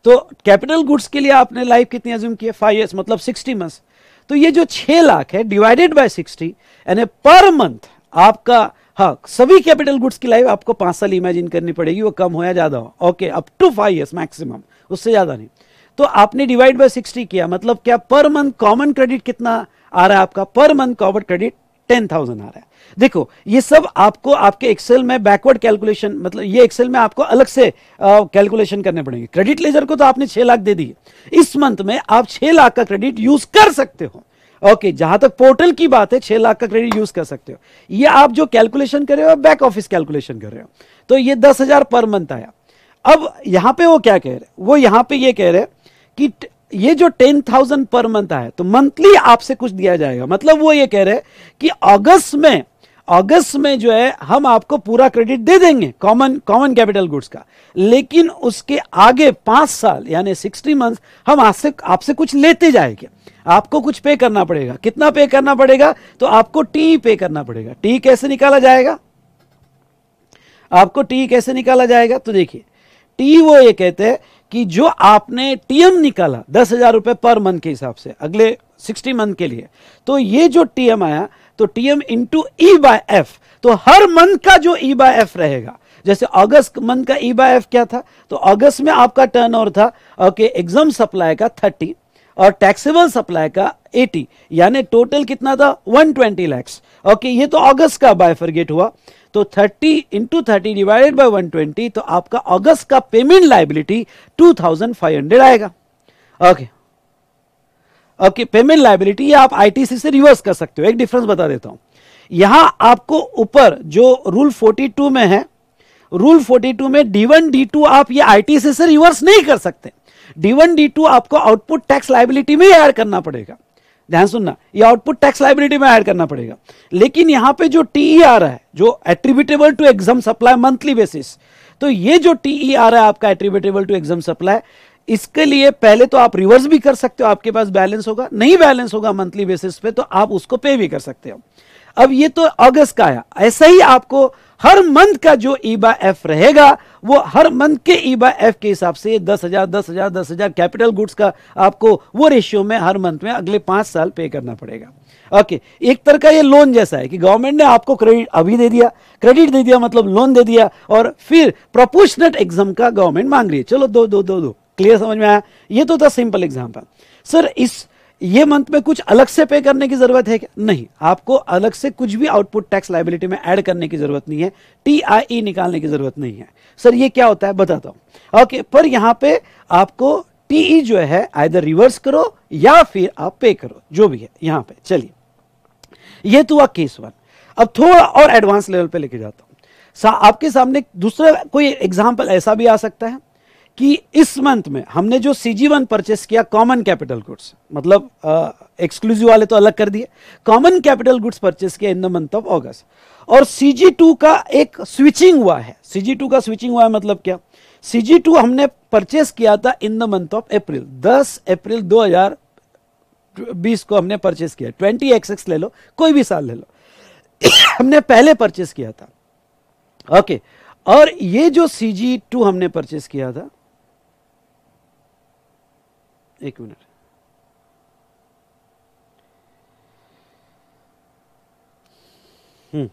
तो कैपिटल गुड्स के लिए आपने लाइफ कितनी अज्यूम की है फाइव ईयर्स मतलब सिक्सटी मंथ तो ये जो छह लाख है डिवाइडेड बाय सिक्सटी यानी पर मंथ आपका हाँ सभी कैपिटल गुड्स की लाइफ आपको पांच साल इमेजिन करनी पड़ेगी वो कम हो या ज्यादा हो okay up to five years maximum उससे ज्यादा नहीं तो आपने डिवाइड बाय सिक्सटी किया मतलब क्या पर मंथ कॉमन क्रेडिट कितना आ रहा है आपका per month common credit ten thousand आ रहा है देखो ये सब आपको आपके एक्सेल में बैकवर्ड कैलकुलेशन मतलब ये एक्सेल में आपको अलग से कैलकुलेशन करने पड़ेंगे क्रेडिट लेजर को तो आपने छह लाख दे दिए इस मंथ में आप छह लाख का क्रेडिट यूज कर सकते हो ओके okay, जहां तक पोर्टल की बात है छह लाख का क्रेडिट यूज कर सकते हो ये आप जो कैलकुलेशन कर रहे हो बैक ऑफिस कैलकुलेशन कर रहे हो तो ये दस हजार पर मंथ आया अब यहां पे वो क्या कह रहे हैं वो यहां पे ये कह रहे हैं कि ये जो टेन थाउजेंड पर मंथ आया तो मंथली आपसे कुछ दिया जाएगा मतलब वो ये कह रहे कि अगस्त में अगस्त में जो है हम आपको पूरा क्रेडिट दे देंगे कॉमन कॉमन कैपिटल गुड्स का लेकिन उसके आगे पांच साल यानी सिक्सटी मंथ हम आपसे आपसे कुछ लेते जाएंगे आपको कुछ पे करना पड़ेगा कितना पे करना पड़ेगा तो आपको टी पे करना पड़ेगा टी कैसे निकाला जाएगा आपको टी कैसे निकाला जाएगा तो देखिए टी वो ये कहते हैं कि जो आपने टीएम निकाला दस हजार रुपए पर मंथ के हिसाब से अगले सिक्सटी मंथ के लिए तो ये जो टीएम आया तो TM into E by F तो हर मंथ का जो ई बाय एफ रहेगा जैसे अगस्त मंथ का ई बाय एफ क्या था तो अगस्त में आपका टर्न ओवर था ओके एग्जाम सप्लाई का थर्टी और टैक्सेबल सप्लाई का 80 यानी टोटल कितना था 120 ट्वेंटी लैक्स ओके ये तो अगस्त का बायफरगेट हुआ तो 30 इंटू थर्टी डिवाइडेड बाई 120 तो आपका अगस्त का पेमेंट लाइबिलिटी 2500 आएगा ओके ओके पेमेंट लाइबिलिटी आप आईटीसी से रिवर्स कर सकते हो एक डिफरेंस बता देता हूं यहां आपको ऊपर जो रूल 42 में है रूल 42 में D1 D2 आप ये आईटीसी से रिवर्स नहीं कर सकते D1 D2 आपको आउटपुट टैक्स लाइबिलिटी में एड करना पड़ेगा ध्यान सुनना ये आउटपुट टैक्स लाइबिलिटी में ऐड करना पड़ेगा लेकिन यहाँ पे जो टीई आ रहा है जो attributable to exempt supply monthly basis तो ये जो टीई आ रहा है आपका एट्रीब्यूटेबल टू एग्जाम सप्लाई इसके लिए पहले तो आप रिवर्स भी कर सकते हो आपके पास बैलेंस होगा नहीं बैलेंस होगा मंथली बेसिस पे तो आप उसको पे भी कर सकते हो अब ये तो अगस्त का आया ऐसा ही आपको हर मंथ का जो ईबा एफ रहेगा वो हर मंथ के ईबा एफ के हिसाब से दस हजार दस हजार दस हजार कैपिटल गुड्स का आपको वो रेशियो में हर मंथ में अगले पांच साल पे करना पड़ेगा ओके एक तरह का ये लोन जैसा है कि गवर्नमेंट ने आपको क्रेडिट अभी दे दिया क्रेडिट दे दिया मतलब लोन दे दिया और फिर प्रोपोर्शनट एग्जाम का गवर्नमेंट मांग रही है चलो दो दो दो दो क्लियर समझ में आया ये तो था सिंपल एग्जाम्पल सर इस ये मंथ में कुछ अलग से पे करने की जरूरत है क्या नहीं आपको अलग से कुछ भी आउटपुट टैक्स लाइबिलिटी में ऐड करने की जरूरत नहीं है टीआईई e निकालने की जरूरत नहीं है सर ये क्या होता है बताता हूं ओके पर यहां पे आपको टीई e जो है आइधर रिवर्स करो या फिर आप पे करो जो भी है यहां पे चलिए ये तो हुआ केस वन अब थोड़ा और एडवांस लेवल पे लेके जाता हूं सा, आपके सामने दूसरा कोई एग्जाम्पल ऐसा भी आ सकता है कि इस मंथ में हमने जो सी जी वन परचेस किया कॉमन कैपिटल गुड्स मतलब एक्सक्लूसिव वाले तो अलग कर दिए कॉमन कैपिटल गुड्स परचेस किया in the month of August और सी जी टू का एक स्विचिंग हुआ है सी जी टू का स्विचिंग हुआ है मतलब क्या सी जी टू हमने परचेस किया था in the month of April दस अप्रैल दो हजार बीस को हमने परचेस किया ट्वेंटी एक्स एक्स ले लो कोई भी साल ले लो हमने पहले परचेस किया था ओके okay. और ये जो सी जी टू हमने परचेस किया था एक मिनट हम्म।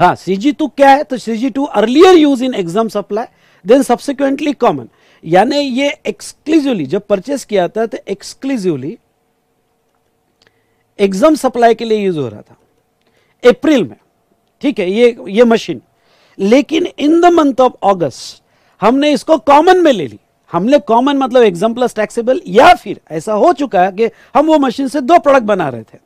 हाँ सी जी टू क्या है तो C G two earlier use in exempt supply then subsequently common यानी ये एक्सक्लूसिवली जब परचेस किया था तो एक्सक्लूसिवली एग्जाम सप्लाई के लिए यूज हो रहा था अप्रैल में ठीक है ये ये मशीन लेकिन in the month of August हमने इसको कॉमन में ले ली हमने कॉमन मतलब एग्जाम प्लस टैक्सेबल या फिर ऐसा हो चुका है कि हम वो मशीन से दो प्रोडक्ट बना रहे थे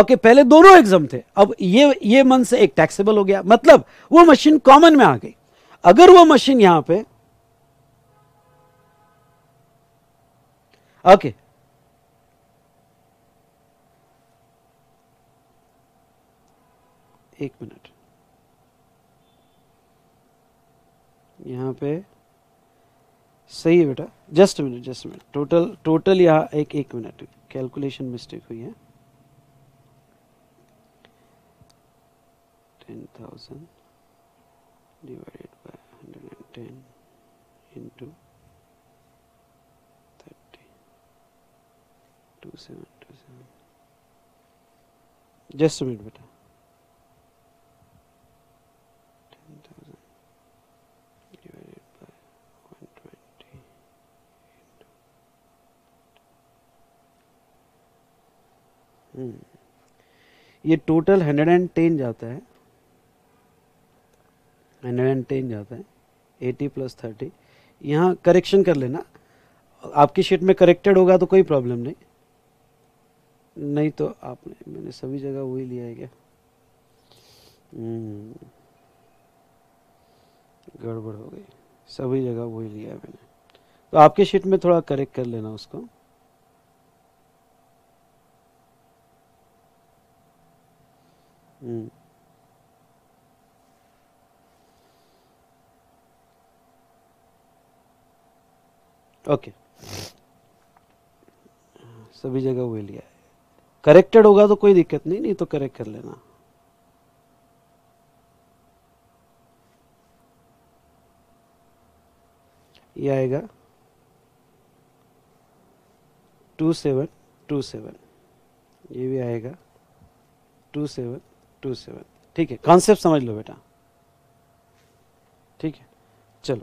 ओके पहले दोनों एग्जाम थे अब ये ये मन से एक टैक्सेबल हो गया मतलब वो मशीन कॉमन में आ गई अगर वो मशीन यहां पे ओके एक मिनट यहां पे सही है बेटा just minute just minute total total यहाँ एक एक मिनट कैलकुलेशन मिस्टेक हुई है ten thousand divided by hundred and ten into thirty two seven two seven just minute बेटा ये टोटल हंड्रेड एंड टेन जाता है हंड्रेड एंड टेन जाता है एटी प्लस थर्टी यहाँ करेक्शन कर लेना आपकी शीट में करेक्टेड होगा तो कोई प्रॉब्लम नहीं नहीं तो आपने मैंने सभी जगह वही लिया है क्या हम्म। गड़बड़ हो गई सभी जगह वही लिया है मैंने तो आपकी शीट में थोड़ा करेक्ट कर लेना उसको ओके hmm. सभी जगह वही लिया है करेक्टेड होगा तो कोई दिक्कत नहीं नहीं तो करेक्ट कर लेना ये आएगा टू सेवन टू सेवन ये भी आएगा टू सेवन टू सेवन ठीक है कॉन्सेप्ट समझ लो बेटा ठीक है चलो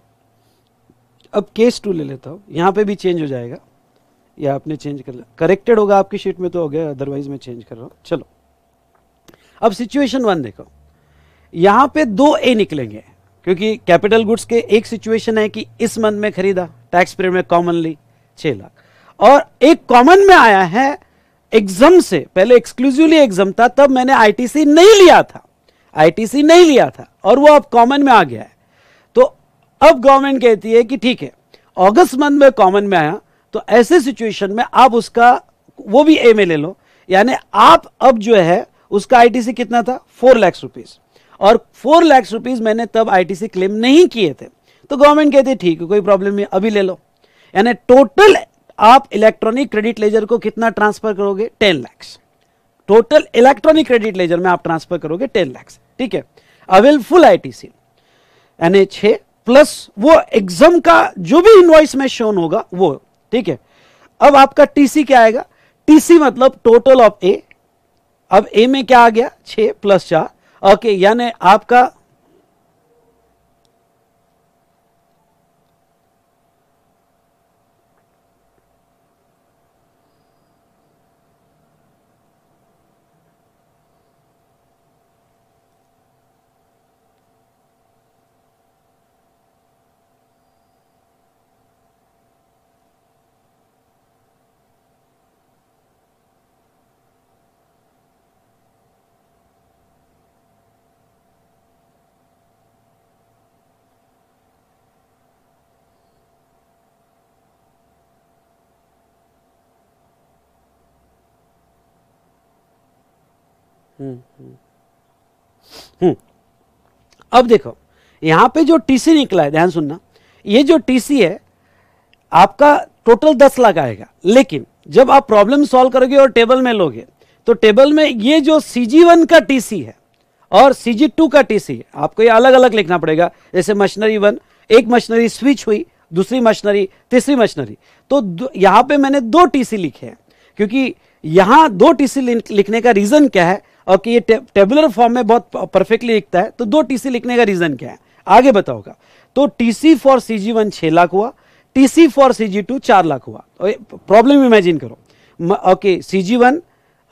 अब केस टू ले लेता हूँ यहाँ पे भी चेंज हो जाएगा या आपने चेंज कर लिया करेक्टेड होगा आपकी शीट में तो हो गया अदरवाइज मैं चेंज कर रहा हूँ चलो अब सिचुएशन वन देखो यहाँ पे दो ए निकलेंगे क्योंकि कैपिटल गुड्स के एक सिचुएशन है कि इस मंथ में खरीदा टैक्स पीरियड में कॉमनली छः लाख और एक कॉमन में आया है एग्जाम से पहले एक्सक्लूसिवली एग्जाम था तब मैंने आईटीसी नहीं लिया था आईटीसी नहीं लिया था और वो अब कॉमन में आ गया है तो अब गवर्नमेंट कहती है कि ठीक है अगस्त मंथ में कॉमन में आया तो ऐसे सिचुएशन में आप उसका वो भी ए में ले लो यानी आप अब जो है उसका आईटीसी कितना था फोर लैक्स रुपीज और फोर लैक्स रुपीज मैंने तब आईटीसी क्लेम नहीं किए थे तो गवर्नमेंट कहती है ठीक है कोई प्रॉब्लम नहीं अभी ले लो यानी टोटल आप इलेक्ट्रॉनिक क्रेडिट लेजर को कितना ट्रांसफर करोगे ten lakhs total electronic credit ledger में आप ट्रांसफर करोगे टेन लैक्स ठीक है अवेल फुल आईटीसी एनएच है प्लस वो एग्जाम का जो भी इनवॉइस में शोन होगा वो ठीक है अब आपका टीसी क्या आएगा टीसी मतलब टोटल ऑफ ए अब ए में क्या आ गया छ प्लस चार ओके यानी आपका हम्म। अब देखो यहां पे जो टीसी निकला है ध्यान सुनना ये जो टीसी है आपका टोटल दस लाख आएगा लेकिन जब आप प्रॉब्लम सॉल्व करोगे और टेबल में लोगे तो टेबल में ये जो सी जी वन का टीसी है और सी जी टू का टीसी है आपको ये अलग अलग लिखना पड़ेगा जैसे मशीनरी वन एक मशीनरी स्विच हुई दूसरी मशीनरी तीसरी मशीनरी तो यहां पे मैंने दो टीसी लिखे हैं क्योंकि यहां दो टीसी लिखने का रीज़न क्या है और कि ये टेबुलर फॉर्म में बहुत परफेक्टली लिखता है तो दो टीसी लिखने का रीजन क्या है आगे बताओगा तो TC for C G one छह लाख हुआ TC for C G two चार लाख हुआ प्रॉब्लम इमेजिन करो ओके सी जी वन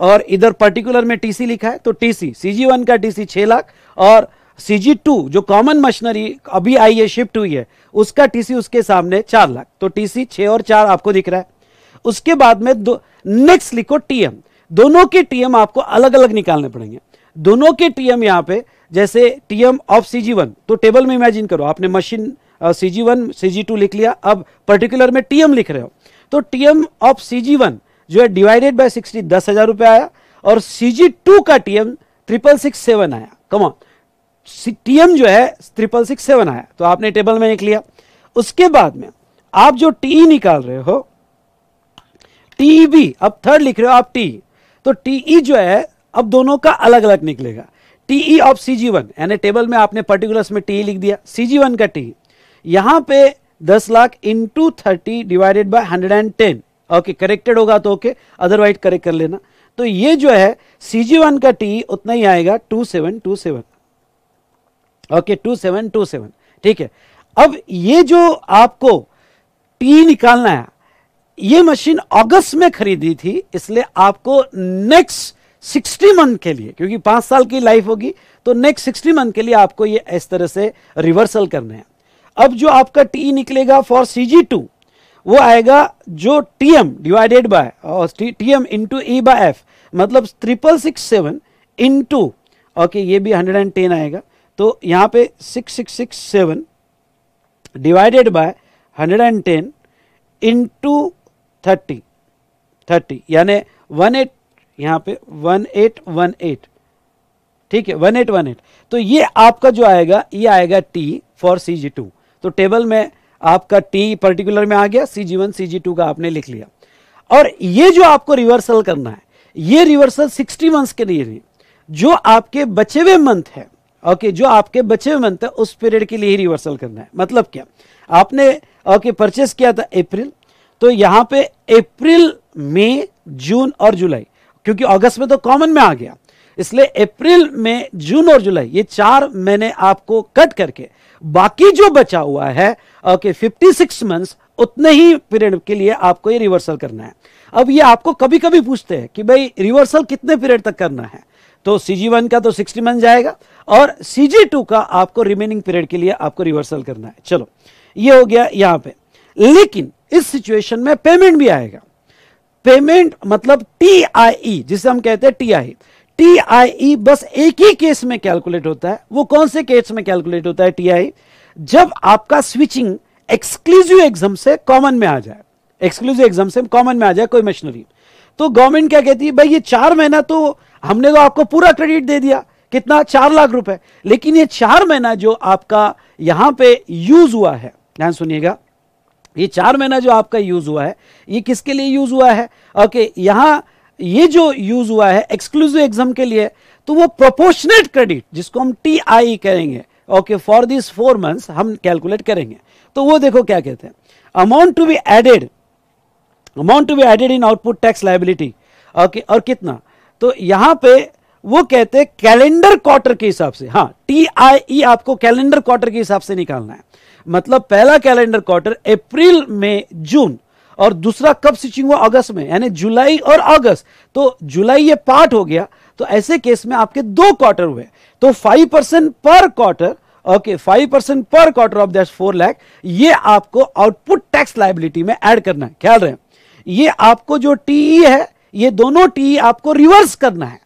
और इधर पर्टिकुलर में टीसी लिखा है तो टीसी सी जी वन का टीसी छह लाख और सी जी टू जो कॉमन मशीनरी अभी आई है शिफ्ट हुई है उसका टीसी उसके सामने चार लाख तो टीसी छह और चार आपको दिख रहा है उसके बाद में दो नेक्स्ट लिखो टीएम दोनों के टीएम आपको अलग अलग निकालने पड़ेंगे दोनों के टीएम यहाँ पे जैसे टीएम ऑफ सी वन तो टेबल में इमेजिन करो आपने machine C G one CG two लिख लिया अब पर्टिकुलर में टीएम लिख रहे हो तो टीएम ऑफ सी वन जो है डिवाइडेड बाय सिक्सटी दस हजार रुपये आया और सी टू का टीएम ट्रिपल सिक्स सेवन आया कमॉन टीएम जो है ट्रिपल सिक्स सेवन आया तो आपने टेबल में लिख लिया उसके बाद में आप जो टी निकाल रहे हो टी बी अब थर्ड लिख रहे हो आप टी तो टीई e जो है अब दोनों का अलग अलग निकलेगा TE of C G one यानी टेबल में आपने पर्टिकुलर्स में टीई e लिख दिया सी जी वन का टी e, यहां पे दस लाख into thirty divided by hundred and ten okay corrected होगा तो ओके अदरवाइज करेक्ट कर लेना तो ये जो है सी जी वन का टी उतना ही आएगा two seven two seven okay two seven two seven ठीक है अब ये जो आपको टी निकालना है ये मशीन अगस्त में खरीदी थी इसलिए आपको नेक्स्ट सिक्सटी मंथ के लिए क्योंकि पांच साल की लाइफ होगी तो नेक्स्ट सिक्सटी मंथ के लिए आपको ये इस तरह से रिवर्सल करने हैं अब जो आपका टी निकलेगा फॉर सी टू वो आएगा जो T M divided by TM into E by F मतलब triple six seven into okay ये भी हंड्रेड एंड टेन आएगा तो यहां पे six six six seven divided by hundred and ten into thirty thirty यानी वन एट यहाँ पे वन एट वन एट ठीक है वन एट वन एट तो ये आपका जो आएगा ये आएगा T for C G two तो टेबल में आपका टी पर्टिकुलर में आ गया सी G one C G to का आपने लिख लिया और ये जो आपको रिवर्सल करना है ये रिवर्सल सिक्सटी मंथ्स के लिए नहीं जो आपके बचे हुए मंथ है ओके जो आपके बचे हुए मंथ है उस पीरियड के लिए ही रिवर्सल करना है मतलब क्या आपने ओके परचेस किया था अप्रैल तो यहां पे अप्रैल मई जून और जुलाई क्योंकि अगस्त में तो कॉमन में आ गया इसलिए अप्रैल मई जून और जुलाई ये चार महीने आपको कट करके बाकी जो बचा हुआ है ओके फिफ्टी सिक्स मंथ उतने ही पीरियड के लिए आपको ये रिवर्सल करना है अब ये आपको कभी कभी पूछते हैं कि भाई रिवर्सल कितने पीरियड तक करना है तो सी जी वन का तो सिक्सटी मंथ जाएगा और सी जी टू का आपको रिमेनिंग पीरियड के लिए आपको रिवर्सल करना है चलो ये हो गया यहां पे लेकिन इस सिचुएशन में पेमेंट भी आएगा पेमेंट मतलब टी आई ई जिसे हम कहते हैं टी आई टी आई ई बस एक ही केस में कैलकुलेट होता है वो कौन से केस में कैलकुलेट होता है टी आई e? जब आपका स्विचिंग एक्सक्लूसिव एग्जाम से कॉमन में आ जाए एक्सक्लूसिव एग्जाम से कॉमन में आ जाए कोई मशीनरी तो गवर्नमेंट क्या कहती है भाई ये चार महीना तो हमने तो आपको पूरा क्रेडिट दे दिया कितना चार लाख रुपए लेकिन ये चार महीना जो आपका यहां पे यूज हुआ है ध्यान सुनिएगा ये चार महीना जो आपका यूज़ हुआ है ये किसके लिए यूज़ हुआ है ओके यहां ये जो यूज़ हुआ है एक्सक्लूसिव एग्जाम के लिए तो वो प्रोपोर्शनेट क्रेडिट जिसको हम टी आई e करेंगे okay for this four months हम कैलकुलेट करेंगे तो वो देखो क्या कहते हैं amount to be added amount to be added in output tax liability okay और कितना तो यहां पे वो कहते हैं कैलेंडर क्वार्टर के हिसाब से हाँ टी आई ई आपको कैलेंडर क्वार्टर के हिसाब से निकालना है मतलब पहला कैलेंडर क्वार्टर अप्रैल में जून और दूसरा कब स्विचिंग हुआ अगस्त में यानी जुलाई और अगस्त तो जुलाई ये पार्ट हो गया तो ऐसे केस में आपके दो क्वार्टर हुए तो फाइव परसेंट पर क्वार्टर ओके फाइव परसेंट पर quarter of that four lakh ये आपको आउटपुट टैक्स लाइबिलिटी में ऐड करना है ख्याल रहे ये आपको जो टीई e है ये दोनों टीई e आपको रिवर्स करना है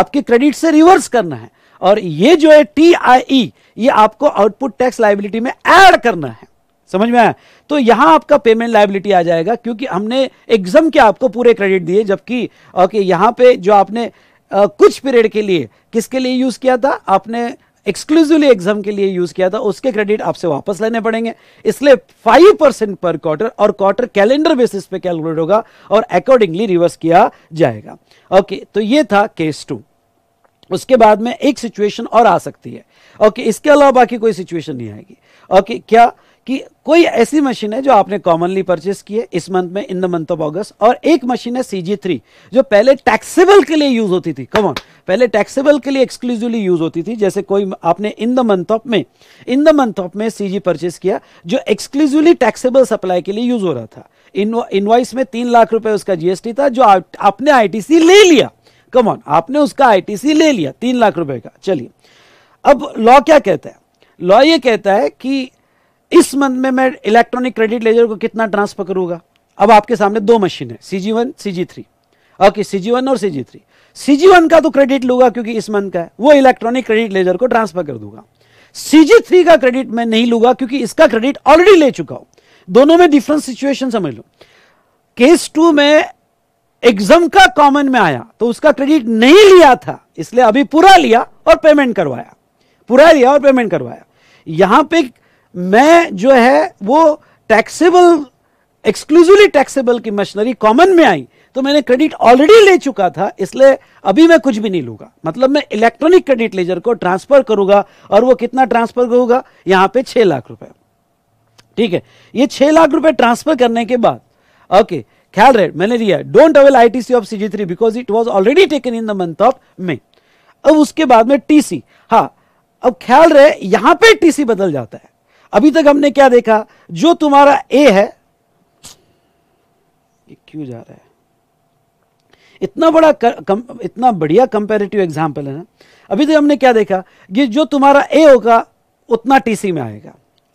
आपके क्रेडिट से रिवर्स करना है और ये जो है टी आई ई ये आपको आउटपुट टैक्स लाइबिलिटी में ऐड करना है समझ में आया तो यहां आपका पेमेंट लाइबिलिटी आ जाएगा क्योंकि हमने एग्जाम के आपको पूरे क्रेडिट दिए जबकि ओके यहां पे जो आपने आ, कुछ पीरियड के लिए किसके लिए यूज़ किया था आपने एक्सक्लूसिवली एग्जाम के लिए यूज किया था उसके क्रेडिट आपसे वापस लेने पड़ेंगे इसलिए फाइव परसेंट पर क्वार्टर और क्वार्टर कैलेंडर बेसिस पे कैलकुलेट होगा और अकॉर्डिंगली रिवर्स किया जाएगा ओके तो ये था केस टू उसके बाद में एक सिचुएशन और आ सकती है ओके इसके अलावा बाकी कोई सिचुएशन नहीं आएगी ओके क्या कि कोई ऐसी मशीन है जो आपने कॉमनली परचेस की है इस मंथ में in the month of August और एक मशीन है सी जी थ्री जो पहले टैक्सेबल के लिए यूज होती थी कमॉन पहले टैक्सेबल के लिए एक्सक्लूसिवली यूज होती थी जैसे कोई आपने इन द मंथ ऑफ में इन द मंथ ऑफ में सी जी परचेस किया जो एक्सक्लूसिवली टैक्सेबल सप्लाई के लिए यूज हो रहा था इनवॉइस में तीन लाख रुपए उसका जीएसटी था जो आप, आपने आईटीसी ले लिया कम ऑन आपने उसका आईटीसी ले लिया तीन लाख रुपए का चलिए अब लॉ क्या कहता है लॉ ये कहता है कि इस मंथ में मैं इलेक्ट्रॉनिक क्रेडिट लेजर को कितना ट्रांसफर करूंगा अब आपके सामने दो मशीन है CG one C G three okay C G one और CG three C G one का तो क्रेडिट लूंगा क्योंकि इस मंथ का है वो इलेक्ट्रॉनिक क्रेडिट लेजर को ट्रांसफर कर दूंगा सीजी थ्री का क्रेडिट मैं नहीं लूंगा क्योंकि इसका क्रेडिट ऑलरेडी ले चुका हूं दोनों में डिफरेंट सिचुएशन समझ लो केस टू में एग्जाम का कॉमन में आया तो उसका क्रेडिट नहीं लिया था इसलिए अभी पूरा लिया और पेमेंट करवाया पूरा लिया और पेमेंट करवाया यहां पे मैं जो है वो टैक्सेबल एक्सक्लूसिवली टैक्सेबल की मशीनरी कॉमन में आई तो मैंने क्रेडिट ऑलरेडी ले चुका था इसलिए अभी मैं कुछ भी नहीं लूंगा मतलब मैं इलेक्ट्रॉनिक क्रेडिट लेजर को ट्रांसफर करूंगा और वो कितना ट्रांसफर करूंगा यहां पे छह लाख रुपए ठीक है ये छह लाख रुपए ट्रांसफर करने के बाद okay okay, Calrate, malaria don't avail ITC of CG3 because it was already taken in the month of May. अब उसके बाद में TC, हाँ अब ख्याल रहे यहां पे TC बदल जाता है अभी तक हमने क्या देखा जो तुम्हारा A है ये क्यों जा रहा है इतना बड़ा कर, कम, इतना बढ़िया कंपेरेटिव एग्जाम्पल है ना अभी तक हमने क्या देखा कि जो तुम्हारा ए होगा उतना टीसी में आएगा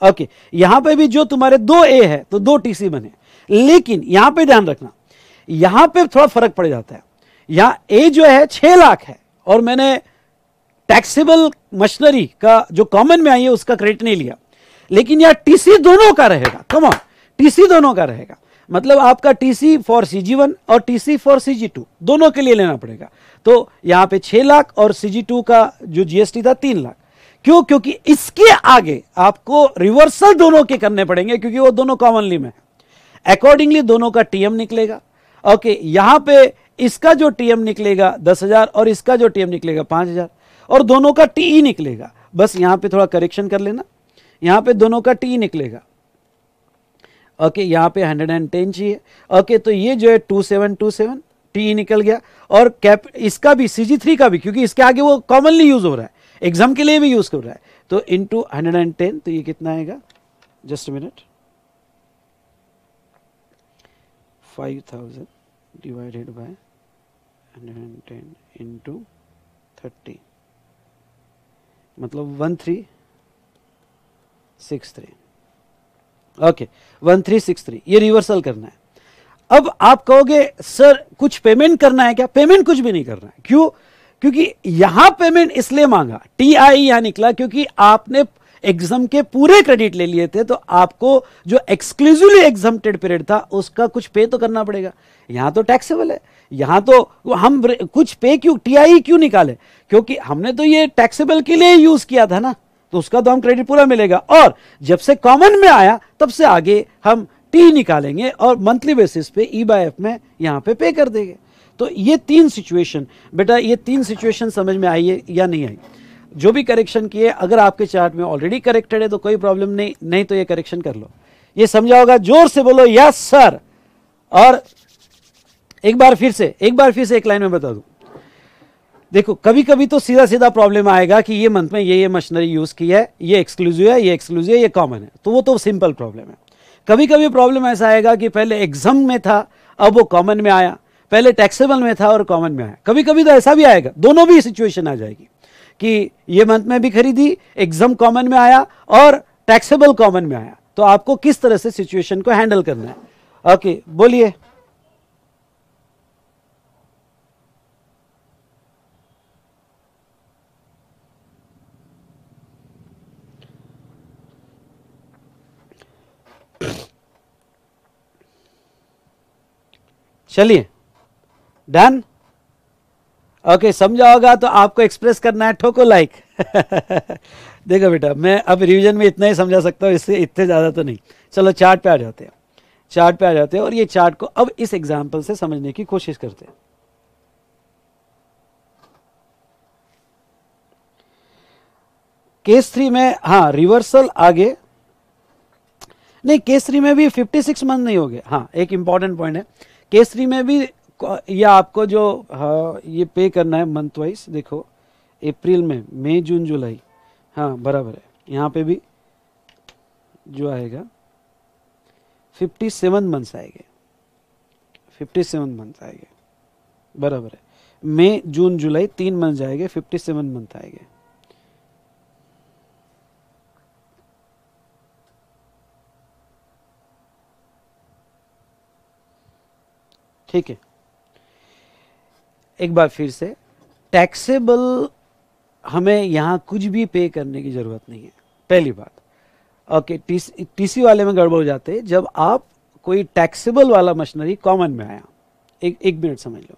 ओके यहां पे भी जो तुम्हारे दो ए है तो दो टीसी बने लेकिन यहां पे ध्यान रखना यहां पे थोड़ा फर्क पड़ जाता है यहां ए जो है छह लाख है और मैंने टैक्सेबल मशीनरी का जो कॉमन में आई है उसका क्रेडिट नहीं लिया लेकिन यह टीसी दोनों का रहेगा कम ऑन टीसी दोनों का रहेगा मतलब आपका टीसी फॉर सीजी वन और टीसी फॉर सीजी टू दोनों के लिए लेना पड़ेगा तो यहां पे छह लाख और सीजी टू का जो जीएसटी था तीन लाख क्यों क्योंकि इसके आगे आपको रिवर्सल दोनों के करने पड़ेंगे क्योंकि वो दोनों कॉमनली में है अकॉर्डिंगली दोनों का टीएम निकलेगा ओके यहां पे इसका जो टीएम निकलेगा दस हजार और इसका जो टीएम निकलेगा पांच हजार और दोनों का टीई e निकलेगा बस यहां पे थोड़ा करेक्शन कर लेना यहां पे दोनों का टीई e निकलेगा ओके यहाँ पे 110 चाहिए ओके तो ये जो है 2727 टी e निकल गया और कैप इसका भी सी जी थ्री का भी क्योंकि इसके आगे वो कॉमनली यूज हो रहा है एग्जाम के लिए भी यूज कर रहा है तो इन हंड्रेड एंड टेन तो ये कितना आएगा just minute 5000 divided by 110 into 30 मतलब one three six three okay one three six three ये रिवर्सल करना है अब आप कहोगे सर कुछ पेमेंट करना है क्या पेमेंट कुछ भी नहीं करना है क्यों क्योंकि यहां पेमेंट इसलिए मांगा टी आई e यहां निकला क्योंकि आपने एग्जाम के पूरे क्रेडिट ले लिए थे तो आपको जो एक्सक्लूसिवली एग्जाम पीरियड था उसका कुछ पे तो करना पड़ेगा यहां तो टैक्सेबल है यहां तो हम कुछ पे क्यों टीआई e क्यों निकाले क्योंकि हमने तो ये टैक्सेबल के लिए यूज किया था ना तो उसका तो हम क्रेडिट पूरा मिलेगा और जब से कॉमन में आया तब से आगे हम टी निकालेंगे और मंथली बेसिस पे ई बाई एफ में यहाँ पे पे कर देंगे तो ये तीन सिचुएशन बेटा ये तीन सिचुएशन समझ में आई है या नहीं आई जो भी करेक्शन किए अगर आपके चार्ट में ऑलरेडी करेक्टेड है तो कोई प्रॉब्लम नहीं नहीं तो ये करेक्शन कर लो ये समझा होगा जोर से बोलो यस सर और एक बार फिर से एक बार फिर से एक लाइन में बता दू देखो कभी कभी तो सीधा सीधा प्रॉब्लम आएगा कि ये मंथ में ये ये मशीनरी यूज की है ये एक्सक्लूसिव है ये एक्सक्लूसिव है ये कॉमन है तो वो तो सिंपल प्रॉब्लम है कभी कभी प्रॉब्लम ऐसा आएगा कि पहले एग्जाम में था अब वो कॉमन में आया पहले टैक्सेबल में था और कॉमन में आया कभी कभी तो ऐसा भी आएगा दोनों भी सिचुएशन आ जाएगी कि ये मंथ में भी खरीदी एग्जाम कॉमन में आया और टैक्सेबल कॉमन में आया तो आपको किस तरह से सिचुएशन को हैंडल करना है ओके बोलिए चलिए डन ओके समझा होगा तो आपको एक्सप्रेस करना है ठोको लाइक देखो बेटा मैं अब रिवीजन में इतना ही समझा सकता हूँ इससे इतने ज़्यादा तो नहीं चलो चार्ट पे आ जाते हैं चार्ट पे आ जाते हैं और ये चार्ट को अब इस एग्जाम्पल से समझने की कोशिश करते हैं केस थ्री में हाँ रिवर्सल आगे नहीं केस थ्री में भी 56 मंथ नहीं हो गए हाँ एक इंपॉर्टेंट पॉइंट है केस थ्री में भी या आपको जो हाँ ये पे करना है मंथ वाइज देखो अप्रैल में मई जून जुलाई हाँ बराबर है यहाँ पे भी जो आएगा फिफ्टी सेवन मंथ्स आएंगे फिफ्टी सेवन मंथ आएंगे बराबर है मई जून जुलाई तीन मंथ जाएंगे फिफ्टी सेवन मंथ आएंगे ठीक है एक बार फिर से टैक्सेबल हमें यहाँ कुछ भी पे करने की ज़रूरत नहीं है पहली बात ओके टी सी वाले में गड़बड़ हो जाते जब आप कोई टैक्सेबल वाला मशीनरी कॉमन में आया एक एक मिनट समझ लो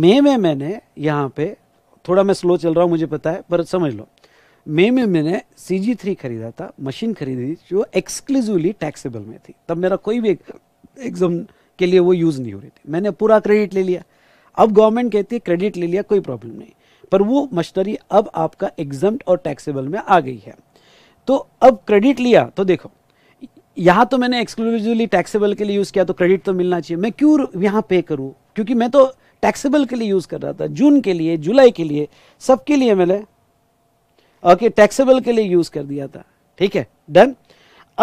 मे में मैंने यहाँ पे थोड़ा मैं स्लो चल रहा हूँ मुझे पता है पर समझ लो मे में मैंने सी जी थ्री खरीदा था मशीन खरीदी जो एक्सक्लूसिवली टैक्सेबल में थी तब मेरा कोई भी एग्जाम के लिए वो यूज़ नहीं हो रही थी मैंने पूरा क्रेडिट ले लिया अब गवर्नमेंट कहती है क्रेडिट ले लिया कोई प्रॉब्लम नहीं पर वो मशनरी अब आपका एग्जाम और टैक्सेबल में आ गई है तो अब क्रेडिट लिया तो देखो यहाँ तो मैंने एक्सक्लूसिवली टैक्सेबल के लिए यूज़ किया तो क्रेडिट तो मिलना चाहिए मैं क्यों यहाँ पे करूँ क्योंकि मैं तो टैक्सेबल के लिए यूज़ कर रहा था जून के लिए जुलाई के लिए सबके लिए मैंने ओके टैक्सेबल के लिए यूज़ कर दिया था ठीक है डन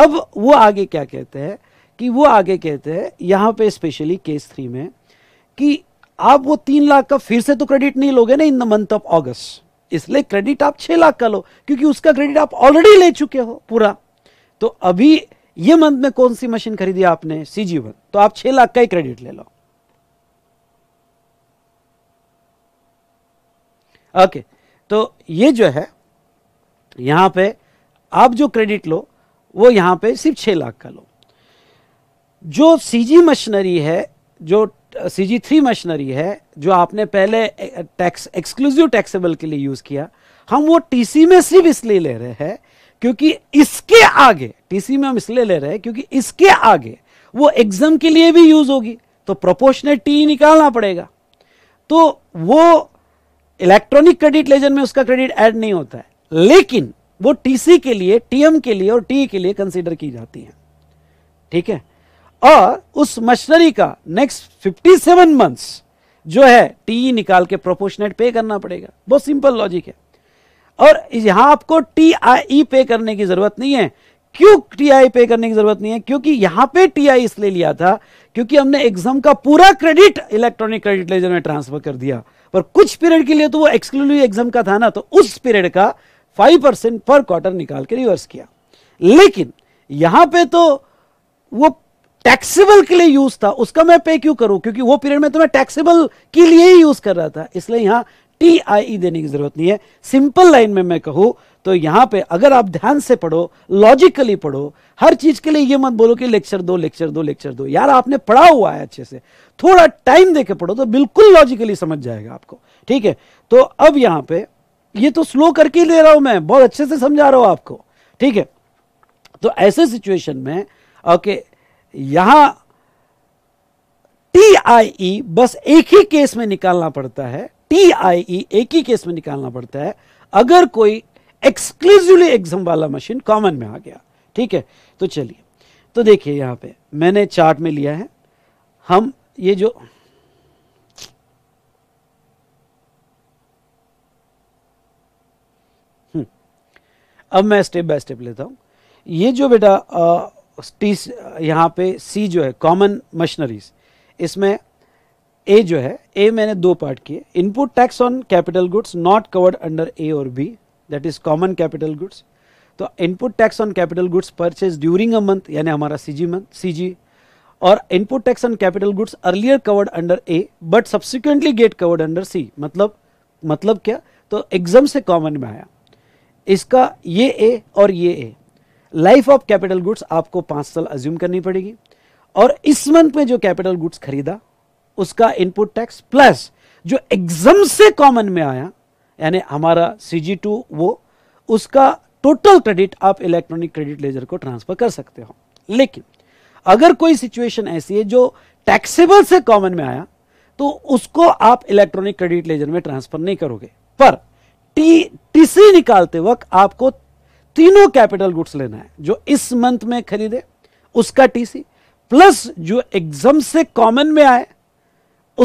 अब वो आगे क्या कहते हैं कि वो आगे कहते हैं यहाँ पे स्पेशली केस थ्री में कि आप वो तीन लाख का फिर से तो क्रेडिट नहीं लोगे ना in the month of August इसलिए क्रेडिट आप छह लाख का लो क्योंकि उसका क्रेडिट आप ऑलरेडी ले चुके हो पूरा तो अभी ये मंथ में कौन सी मशीन खरीदी आपने सीजी वन तो आप छह लाख का ही क्रेडिट ले लो ओके तो ये जो है यहां पे आप जो क्रेडिट लो वो यहां पे सिर्फ छह लाख का लो जो सीजी मशीनरी है जो सी जी थ्री मशीनरी है जो आपने पहले टैक्स एक्सक्लूसिव टैक्सेबल के लिए यूज़ किया हम वो टीसी में सिर्फ इसलिए ले रहे हैं क्योंकि इसके आगे टीसी में हम इसलिए ले रहे हैं क्योंकि इसके आगे वो एग्जाम के लिए भी यूज़ होगी तो प्रोपोर्शनल टी e निकालना पड़ेगा तो वो इलेक्ट्रॉनिक क्रेडिट लेजर में उसका क्रेडिट ऐड नहीं होता है लेकिन वो टीसी के लिए टीएम के लिए और टी e के लिए कंसीडर की जाती है ठीक है और उस मशीनरी का नेक्स्ट फिफ्टी सेवन मंथस जो है टी e निकाल के प्रोपोर्शनेट पे करना पड़ेगा बहुत सिंपल लॉजिक है और यहां आपको टी आई पे करने की जरूरत नहीं है क्यों टी आई पे करने की जरूरत नहीं है क्योंकि यहां पे टी आई e इसलिए लिया था क्योंकि हमने एग्जाम का पूरा क्रेडिट इलेक्ट्रॉनिक क्रेडिट लेजर में ट्रांसफर कर दिया पर कुछ पीरियड के लिए तो वो एक्सक्लूसिव एग्जाम का था ना तो उस पीरियड का फाइव परसेंट पर क्वार्टर निकाल के रिवर्स किया लेकिन यहां पे तो वो टैक्सेबल के लिए यूज था उसका मैं पे क्यों करूं क्योंकि वो पीरियड में तो मैं टैक्सेबल के लिए ही यूज कर रहा था इसलिए यहां टी आई ई देने की जरूरत नहीं है सिंपल लाइन में मैं कहूं तो यहां पे अगर आप ध्यान से पढ़ो लॉजिकली पढ़ो हर चीज के लिए ये मत बोलो कि लेक्चर दो लेक्चर दो लेक्चर दो यार आपने पढ़ा हुआ है अच्छे से थोड़ा टाइम देके पढ़ो तो बिल्कुल लॉजिकली समझ जाएगा आपको ठीक है तो अब यहां पे ये तो स्लो करके ही ले रहा हूं मैं बहुत अच्छे से समझा रहा हूं आपको ठीक है तो ऐसे सिचुएशन में ओके okay, यहां टी आई ई e बस एक ही केस में निकालना पड़ता है टी ई e एक ही केस में निकालना पड़ता है अगर कोई एक्सक्लूसिवली एग्जाम वाला मशीन कॉमन में आ गया ठीक है तो चलिए तो देखिए यहां पे मैंने चार्ट में लिया है हम ये जो हम्म, अब मैं स्टेप बाय स्टेप लेता हूं ये जो बेटा आ, टी यहाँ पे सी जो है कॉमन मशीनरीज इसमें ए जो है ए मैंने दो पार्ट किए input tax on capital goods not covered under A और B that is common capital goods तो input tax on capital goods purchase during a month यानी हमारा C G month C G और input tax on capital goods earlier covered under A but subsequently get covered under C मतलब मतलब क्या तो exam से common में आया इसका ये ए और ये A life of capital goods आपको पांच साल अज्यूम करनी पड़ेगी और इस मंथ में जो कैपिटल गुड्स खरीदा उसका इनपुट टैक्स प्लस जो एग्जाम से कॉमन में आया यानी हमारा सी वो उसका टोटल क्रेडिट आप इलेक्ट्रॉनिक क्रेडिट लेजर को ट्रांसफर कर सकते हो लेकिन अगर कोई सिचुएशन ऐसी है जो टैक्सेबल से कॉमन में आया तो उसको आप इलेक्ट्रॉनिक क्रेडिट लेजर में ट्रांसफर नहीं करोगे पर टी टीसी निकालते वक्त आपको तीनों कैपिटल गुड्स लेना है जो इस मंथ में खरीदे उसका टीसी प्लस जो एग्जाम से कॉमन में आए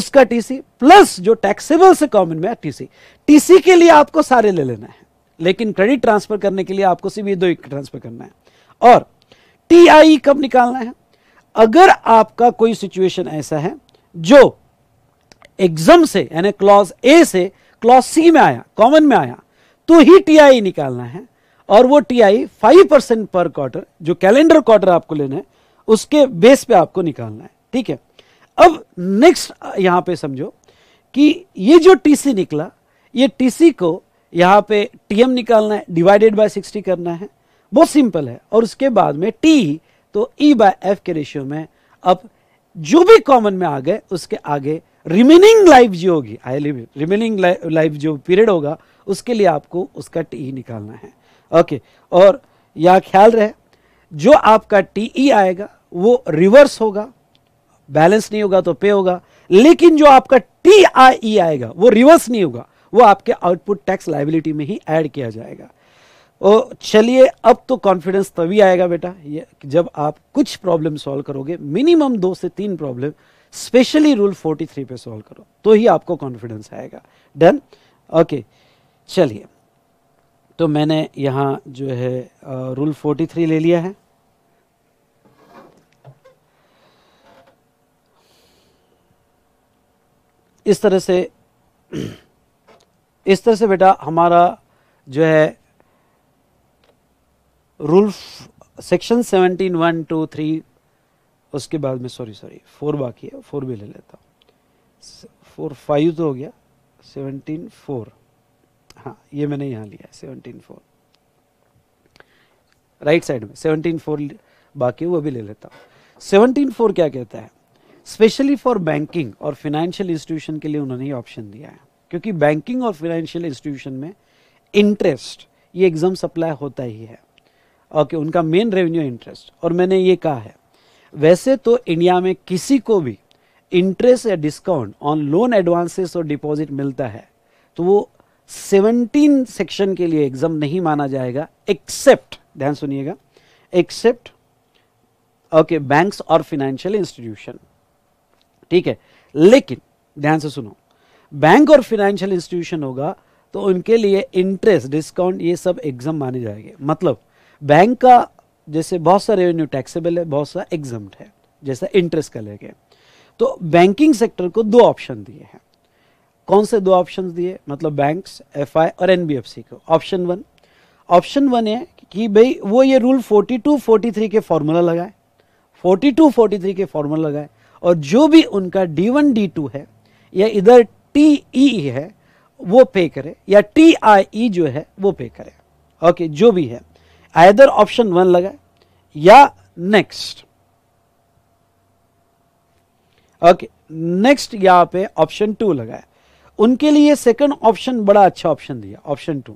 उसका टीसी प्लस जो टैक्सेबल से कॉमन में आए टीसी टीसी के लिए आपको सारे ले लेना है लेकिन क्रेडिट ट्रांसफर करने के लिए आपको सिर्फ ये दो ट्रांसफर करना है और टीआई e कब निकालना है अगर आपका कोई सिचुएशन ऐसा है जो एग्जाम से यानी क्लॉज ए से क्लॉज सी में आया कॉमन में आया तो ही टीआई e निकालना है और वो टीआई फाइव परसेंट पर क्वार्टर जो कैलेंडर क्वार्टर आपको लेना है उसके बेस पे आपको निकालना है ठीक है अब नेक्स्ट यहां पे समझो कि ये जो टीसी निकला ये टीसी को यहां पे टीएम निकालना है डिवाइडेड बाय सिक्सटी करना है बहुत सिंपल है और उसके बाद में टी तो ई बाय एफ के रेशियो में अब जो भी कॉमन में आ गए उसके आगे रिमेनिंग लाइफ जो होगी आई लिव रिमेनिंग लाइफ जो पीरियड होगा उसके लिए आपको उसका टी e निकालना है ओके और यहाँ ख्याल रहे जो आपका टी e आएगा वो रिवर्स होगा बैलेंस नहीं होगा तो पे होगा लेकिन जो आपका टी आई e आएगा वो रिवर्स नहीं होगा वो आपके आउटपुट टैक्स लाइबिलिटी में ही ऐड किया जाएगा चलिए अब तो कॉन्फिडेंस तभी आएगा बेटा ये जब आप कुछ प्रॉब्लम सॉल्व करोगे मिनिमम दो से तीन प्रॉब्लम स्पेशली रूल 43 पे सॉल्व करो तो ही आपको कॉन्फिडेंस आएगा डन ओके चलिए तो मैंने यहाँ जो है रूल 43 ले लिया है इस तरह से इस तरह से बेटा हमारा जो है rule section seventeen one two three उसके बाद में सॉरी सॉरी फोर बाकी है फोर भी ले लेता हूँ फोर फाइव तो हो गया सेवनटीन फोर हाँ ये मैंने यहाँ लिया सेवनटीन फोर राइट साइड में सेवनटीन फोर बाकी वो भी ले लेता हूँ सेवनटीन फोर क्या कहता है स्पेशली फॉर बैंकिंग और फिनेंशियल इंस्टीट्यूशन के लिए उन्होंने ये ऑप्शन दिया है क्योंकि बैंकिंग और फिनेंशियल इंस्टीट्यूशन में इंटरेस्ट ये एग्जाम सप्लाई होता ही है ओके okay, उनका मेन रेवेन्यू इंटरेस्ट और मैंने ये कहा है वैसे तो इंडिया में किसी को भी इंटरेस्ट या डिस्काउंट ऑन लोन एडवांसेस और डिपॉजिट मिलता है तो वो 17 सेक्शन के लिए एग्जाम नहीं माना जाएगा एक्सेप्ट ध्यान सुनिएगा एक्सेप्ट ओके बैंक्स और फिनेंशियल इंस्टीट्यूशन ठीक है लेकिन ध्यान से सुनो बैंक और फिनेंशियल इंस्टीट्यूशन होगा तो उनके लिए इंटरेस्ट डिस्काउंट ये सब एग्जाम माने जाएंगे मतलब बैंक का जैसे बहुत सा रेवेन्यू टैक्सेबल है बहुत सा एग्जाम है जैसा इंटरेस्ट का लेके तो बैंकिंग सेक्टर को दो ऑप्शन दिए हैं कौन से दो ऑप्शन दिए मतलब एफ आई और एनबीएफसी को ऑप्शन वन ऑप्शन वन है कि भाई वो ये रूल 42 43 के फॉर्मूला लगाए 42 43 के फॉर्मूला लगाए और जो भी उनका डी वन डी टू है या इधर टी ई e है वो पे करे या टी आई ई जो है वो पे करे ओके जो भी है आयदर ऑप्शन वन लगाए या नेक्स्ट ओके नेक्स्ट यहां पे ऑप्शन टू लगाए उनके लिए सेकंड ऑप्शन बड़ा अच्छा ऑप्शन दिया ऑप्शन टू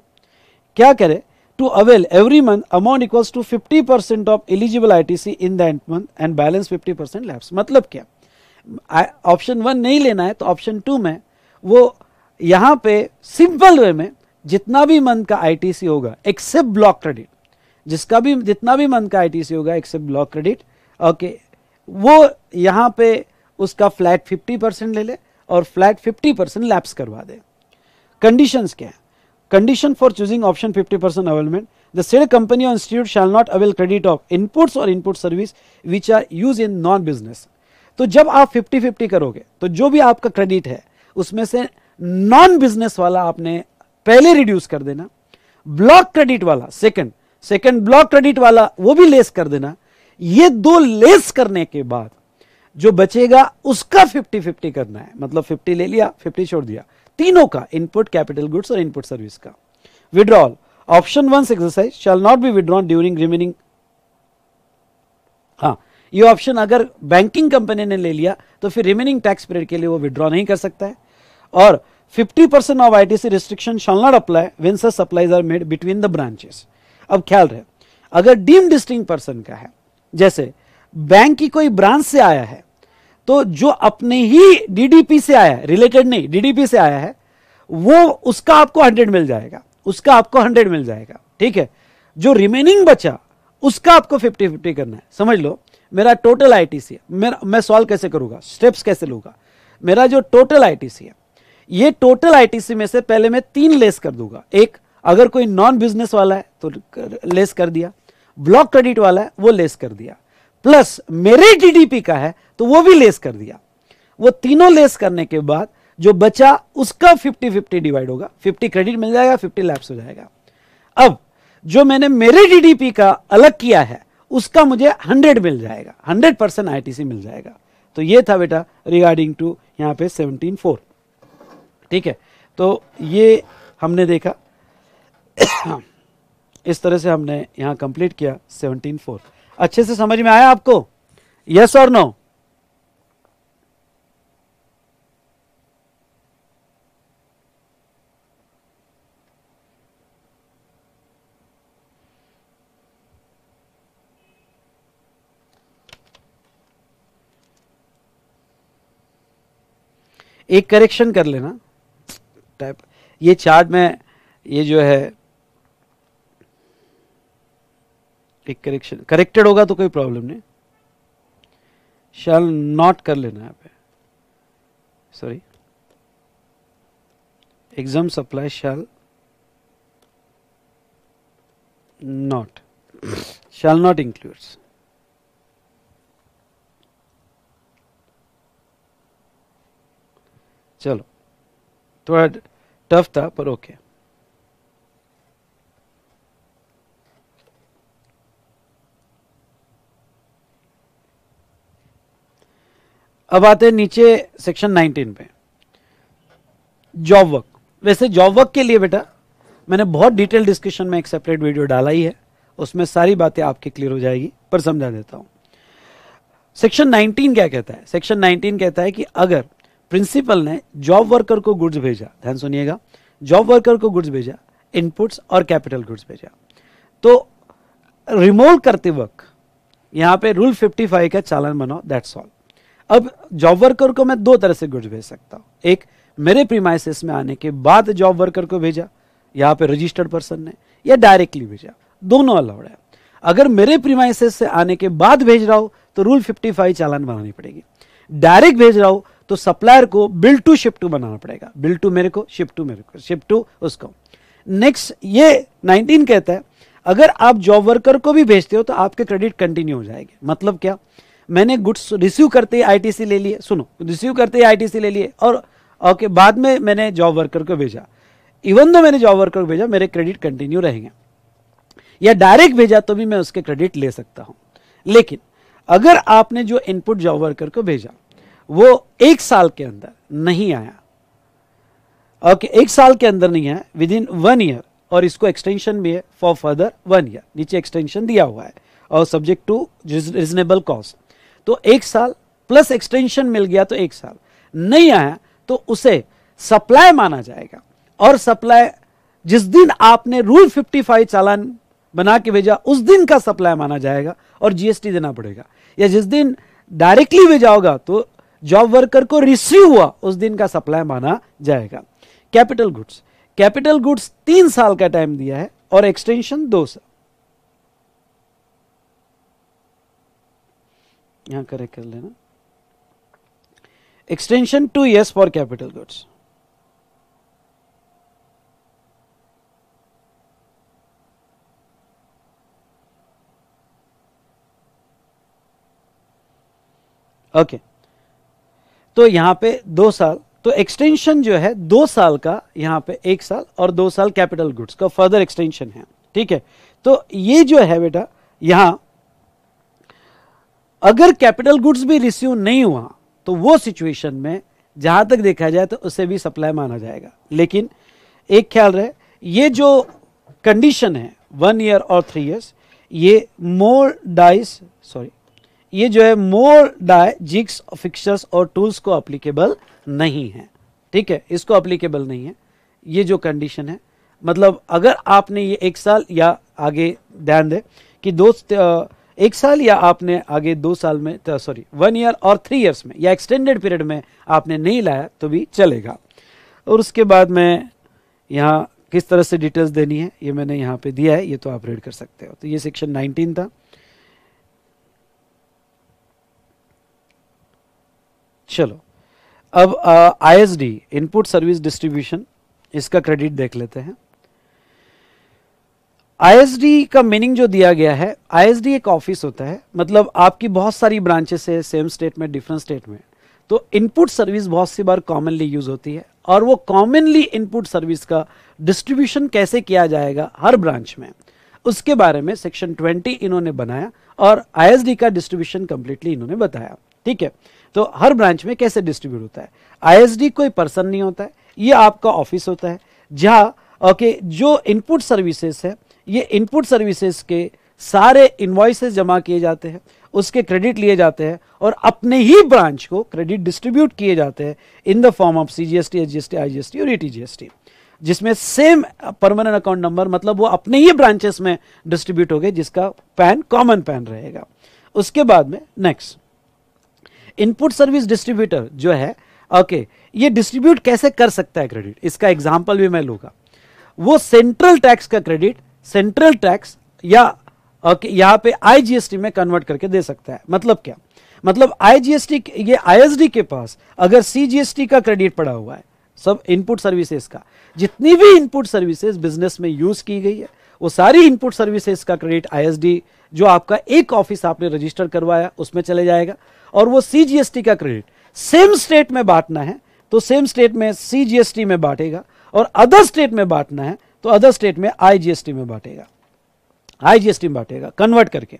क्या करे to avail every month amount equals to 50 percent of eligible ITC in that month and balance 50 percent lapses मतलब क्या ऑप्शन वन नहीं लेना है तो ऑप्शन टू में वो यहाँ पे सिंपल वे में जितना भी मंथ का आईटीसी होगा एक्सेप्ट ब्लॉक क्रेडिट जिसका भी जितना भी मंथ का आईटीसी होगा एक्सेप्ट ब्लॉक क्रेडिट ओके वो यहाँ पे उसका फ्लैट 50 परसेंट ले ले और फ्लैट 50 परसेंट लैप्स करवा दे कंडीशंस क्या है condition for choosing option 50 percent availment the said company और institute shall not avail credit of inputs और input service which are use in non business तो जब आप 50 50 करोगे तो जो भी आपका क्रेडिट है उसमें से नॉन बिजनेस वाला आपने पहले रिड्यूस कर देना ब्लॉक क्रेडिट वाला सेकेंड सेकेंड ब्लॉक क्रेडिट वाला वो भी लेस कर देना ये दो लेस करने के बाद जो बचेगा उसका फिफ्टी फिफ्टी करना है मतलब फिफ्टी ले लिया फिफ्टी छोड़ दिया तीनों का इनपुट कैपिटल गुड्स और इनपुट सर्विस का withdrawal option one exercise shall not be withdrawn during remaining हाँ ये ऑप्शन अगर बैंकिंग कंपनी ने ले लिया तो फिर रिमेनिंग टैक्स पीरियड के लिए वो विड्रॉ नहीं कर सकता है और 50% percent of ITC restriction shall not apply when sir supplies are made between the branches अब ख्याल रहे अगर डीम डिस्टिंग पर्सन का है जैसे बैंक की कोई ब्रांच से आया है तो जो अपने ही डीडीपी से आया है रिलेटेड नहीं डीडीपी से आया है वो उसका आपको हंड्रेड मिल जाएगा उसका आपको हंड्रेड मिल जाएगा ठीक है जो रिमेनिंग बचा उसका आपको फिफ्टी फिफ्टी करना है समझ लो मेरा टोटल आईटीसी है मेरा मैं सॉल्व कैसे करूंगा स्टेप्स कैसे लूंगा मेरा जो टोटल आईटीसी है ये टोटल आईटीसी में से पहले मैं तीन लेस कर दूंगा एक अगर कोई नॉन बिजनेस वाला है तो लेस कर दिया ब्लॉक क्रेडिट वाला है वो लेस कर दिया प्लस मेरे टीडीपी का है तो वो भी लेस कर दिया वो तीनों लेस करने के बाद जो बचा उसका 50 50 डिवाइड होगा 50 क्रेडिट मिल जाएगा 50 लैप्स हो जाएगा अब जो मैंने मेरे डीडीपी का अलग किया है उसका मुझे 100 मिल जाएगा 100 परसेंट आई मिल जाएगा तो ये था बेटा रिगार्डिंग टू यहां पे 17.4 ठीक है तो ये हमने देखा इस तरह से हमने यहां कंप्लीट किया सेवनटीन अच्छे से समझ में आया आपको यस और नो एक करेक्शन कर लेना टाइप ये चार्ट में ये जो है एक करेक्शन करेक्टेड होगा तो कोई प्रॉब्लम नहीं शैल नॉट कर लेना यहाँ पे sorry exempt supply shall not shall not includes चलो थोड़ा टफ था पर ओके okay. अब आते हैं नीचे सेक्शन 19 पे जॉब वर्क वैसे जॉब वर्क के लिए बेटा मैंने बहुत डिटेल डिस्कशन में एक सेपरेट वीडियो डाला ही है उसमें सारी बातें आपकी क्लियर हो जाएगी पर समझा देता हूं सेक्शन 19 क्या कहता है सेक्शन 19 कहता है कि अगर प्रिंसिपल ने जॉब वर्कर को गुड्स भेजा ध्यान सुनिएगा जॉब वर्कर को गुड्स भेजा इनपुट्स और कैपिटल गुड्स भेजा तो रिमोल करते वक्त यहां पे रूल 55 का चालन बनाओ दैट्स ऑल अब जॉब वर्कर को मैं दो तरह से गुड्स भेज सकता हूँ एक मेरे प्रीमाइसिस में आने के बाद जॉब वर्कर को भेजा यहाँ पे रजिस्टर्ड पर्सन ने या डायरेक्टली भेजा दोनों अलाउड है अगर मेरे प्रीमाइसिस से आने के बाद भेज रहा हूँ तो रूल 55 चालान बनानी पड़ेगी डायरेक्ट भेज रहा हूँ तो सप्लायर को बिल टू शिफ्ट टू बनाना पड़ेगा बिल टू मेरे को शिफ्ट टू मेरे को शिफ्ट टू उसको नेक्स्ट ये 19 कहता है अगर आप जॉब वर्कर को भी भेजते हो तो आपके क्रेडिट कंटिन्यू हो जाएगी मतलब क्या मैंने गुड्स रिसीव करते ही आईटीसी ले लिए सुनो रिसीव करते ही आईटीसी ले लिए और ओके बाद में मैंने जॉब वर्कर को भेजा इवन दो मैंने जॉब वर्कर को भेजा मेरे क्रेडिट कंटिन्यू रहेंगे या डायरेक्ट भेजा तो भी मैं उसके क्रेडिट ले सकता हूं लेकिन अगर आपने जो इनपुट जॉब वर्कर को भेजा वो एक साल के अंदर नहीं आया ओके एक साल के अंदर नहीं आया विद इन वन ईयर और इसको एक्सटेंशन भी है फॉर फर्दर वन ईयर नीचे एक्सटेंशन दिया हुआ है और सब्जेक्ट टू रिजनेबल कॉस्ट तो एक साल प्लस एक्सटेंशन मिल गया तो एक साल नहीं आया तो उसे सप्लाई माना जाएगा और सप्लाई जिस दिन आपने रूल 55 चालान बना के भेजा उस दिन का सप्लाई माना जाएगा और जीएसटी देना पड़ेगा या जिस दिन डायरेक्टली भेजा होगा तो जॉब वर्कर को रिसीव हुआ उस दिन का सप्लाई माना जाएगा कैपिटल गुड्स कैपिटल गुड्स तीन साल का टाइम दिया है और एक्सटेंशन दो साल यहां करेक्ट कर लेना extension two years for capital goods okay तो यहां पे दो साल तो एक्सटेंशन जो है दो साल का यहां पे एक साल और दो साल कैपिटल गुड्स का फर्दर एक्सटेंशन है ठीक है तो ये जो है बेटा यहां अगर कैपिटल गुड्स भी रिसीव नहीं हुआ तो वो सिचुएशन में जहां तक देखा जाए तो उसे भी सप्लाई माना जाएगा लेकिन एक ख्याल रहे ये जो कंडीशन है वन ईयर और थ्री ईयर्स ये मोर डाइस सॉरी ये जो है मोर डाय जिक्स फिक्सर्स और टूल्स को अप्लीकेबल नहीं है ठीक है इसको अप्लीकेबल नहीं है ये जो कंडीशन है मतलब अगर आपने ये एक साल या आगे ध्यान दे कि दोस्त एक साल या आपने आगे दो साल में सॉरी वन ईयर और थ्री ईयर्स में या एक्सटेंडेड पीरियड में आपने नहीं लाया तो भी चलेगा और उसके बाद में यहाँ किस तरह से डिटेल्स देनी है ये मैंने यहाँ पे दिया है ये तो आप रीड कर सकते हो तो ये सेक्शन 19 था चलो अब डी इनपुट सर्विस डिस्ट्रीब्यूशन इसका क्रेडिट देख लेते हैं आईएसडी का मीनिंग जो दिया गया है आईएसडी एक ऑफिस होता है मतलब आपकी बहुत सारी ब्रांचेस है सेम स्टेट में डिफरेंट स्टेट में तो इनपुट सर्विस बहुत सी बार कॉमनली यूज होती है और वो कॉमनली इनपुट सर्विस का डिस्ट्रीब्यूशन कैसे किया जाएगा हर ब्रांच में उसके बारे में सेक्शन 20 इन्होंने बनाया और आईएसडी का डिस्ट्रीब्यूशन कंप्लीटली इन्होंने बताया ठीक है तो हर ब्रांच में कैसे डिस्ट्रीब्यूट होता है आईएसडी कोई पर्सन नहीं होता है ये आपका ऑफिस होता है जहाँ ओके okay, जो इनपुट सर्विसेज है ये इनपुट सर्विसेज के सारे इन्वॉइसेस जमा किए जाते हैं उसके क्रेडिट लिए जाते हैं और अपने ही ब्रांच को क्रेडिट डिस्ट्रीब्यूट किए जाते हैं in the form of C G S T G S T I G S T और ई जी एस टी जिसमें सेम परमानेंट अकाउंट नंबर मतलब वो अपने ही ब्रांचेस में डिस्ट्रीब्यूट हो गए जिसका पैन कॉमन पैन रहेगा उसके बाद में नेक्स्ट इनपुट सर्विस डिस्ट्रीब्यूटर जो है ओके okay, ये डिस्ट्रीब्यूट कैसे कर सकता है क्रेडिट इसका एग्जाम्पल भी मैं लूंगा वो सेंट्रल टैक्स का क्रेडिट सेंट्रल टैक्स या यहां पे आईजीएसटी में कन्वर्ट करके दे सकता है मतलब क्या मतलब आईजीएसटी ये आईएसडी के पास अगर सीजीएसटी का क्रेडिट पड़ा हुआ है सब इनपुट सर्विसेज का जितनी भी इनपुट सर्विसेज बिजनेस में यूज की गई है वो सारी इनपुट सर्विसेज का क्रेडिट आईएसडी जो आपका एक ऑफिस आपने रजिस्टर करवाया उसमें चले जाएगा और वो सीजीएसटी का क्रेडिट सेम स्टेट में बांटना है तो सेम स्टेट में सीजीएसटी में बांटेगा और अदर स्टेट में बांटना है तो अदर स्टेट में आईजीएसटी में बांटेगा आईजीएसटी में बांटेगा कन्वर्ट करके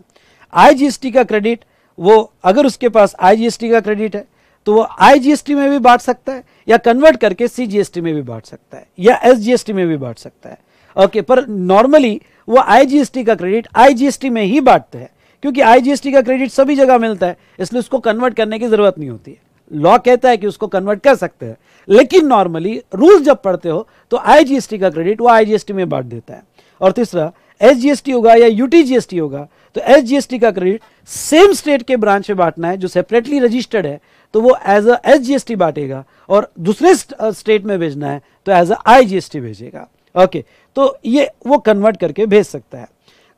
आईजीएसटी का क्रेडिट वो अगर उसके पास आईजीएसटी का क्रेडिट है तो वो आईजीएसटी में भी बांट सकता है या कन्वर्ट करके सीजीएसटी में भी बांट सकता है या एसजीएसटी में भी बांट सकता है ओके okay, पर नॉर्मली वो आईजीएसटी का क्रेडिट आईजीएसटी में ही बांटते हैं क्योंकि आईजीएसटी का क्रेडिट सभी जगह मिलता है इसलिए उसको कन्वर्ट करने की जरूरत नहीं होती है लॉ कहता है कि उसको कन्वर्ट कर सकते हैं लेकिन नॉर्मली रूल जब पढ़ते हो तो आईजीएसटी का क्रेडिट वो आईजीएसटी में बांट देता है और तीसरा एसजीएसटी होगा या यूटीजीएसटी होगा तो एसजीएसटी का क्रेडिट सेम स्टेट के ब्रांच में बांटना है जो सेपरेटली रजिस्टर्ड है तो वो एज अ एसजीएसटी बांटेगा और दूसरे स्टेट में भेजना है तो एज अ आईजीएसटी भेजेगा ओके तो ये वो कन्वर्ट करके भेज सकता है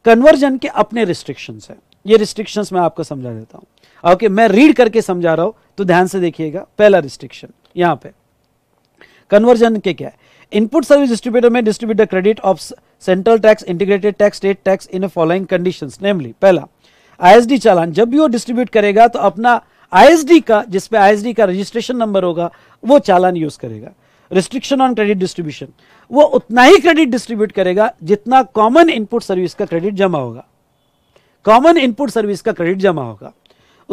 कन्वर्जन के अपने रिस्ट्रिक्शंस हैं ये रिस्ट्रिक्शंस मैं आपको समझा देता हूं ओके मैं रीड करके समझा रहा हूं तो ध्यान से देखिएगा पहला रिस्ट्रिक्शन यहां पे कन्वर्जन के क्या है इनपुट सर्विस डिस्ट्रीब्यूटर में distribute credit of central tax integrated tax state tax in following conditions namely पहला आईएसडी चालान जब भी वो डिस्ट्रीब्यूट करेगा तो अपना आईएसडी का जिसपे आईएसडी का रजिस्ट्रेशन नंबर होगा वो चालान यूज करेगा रिस्ट्रिक्शन ऑन क्रेडिट डिस्ट्रीब्यूशन वो उतना ही क्रेडिट डिस्ट्रीब्यूट करेगा जितना कॉमन इनपुट सर्विस का क्रेडिट जमा होगा कॉमन इनपुट सर्विस का क्रेडिट जमा होगा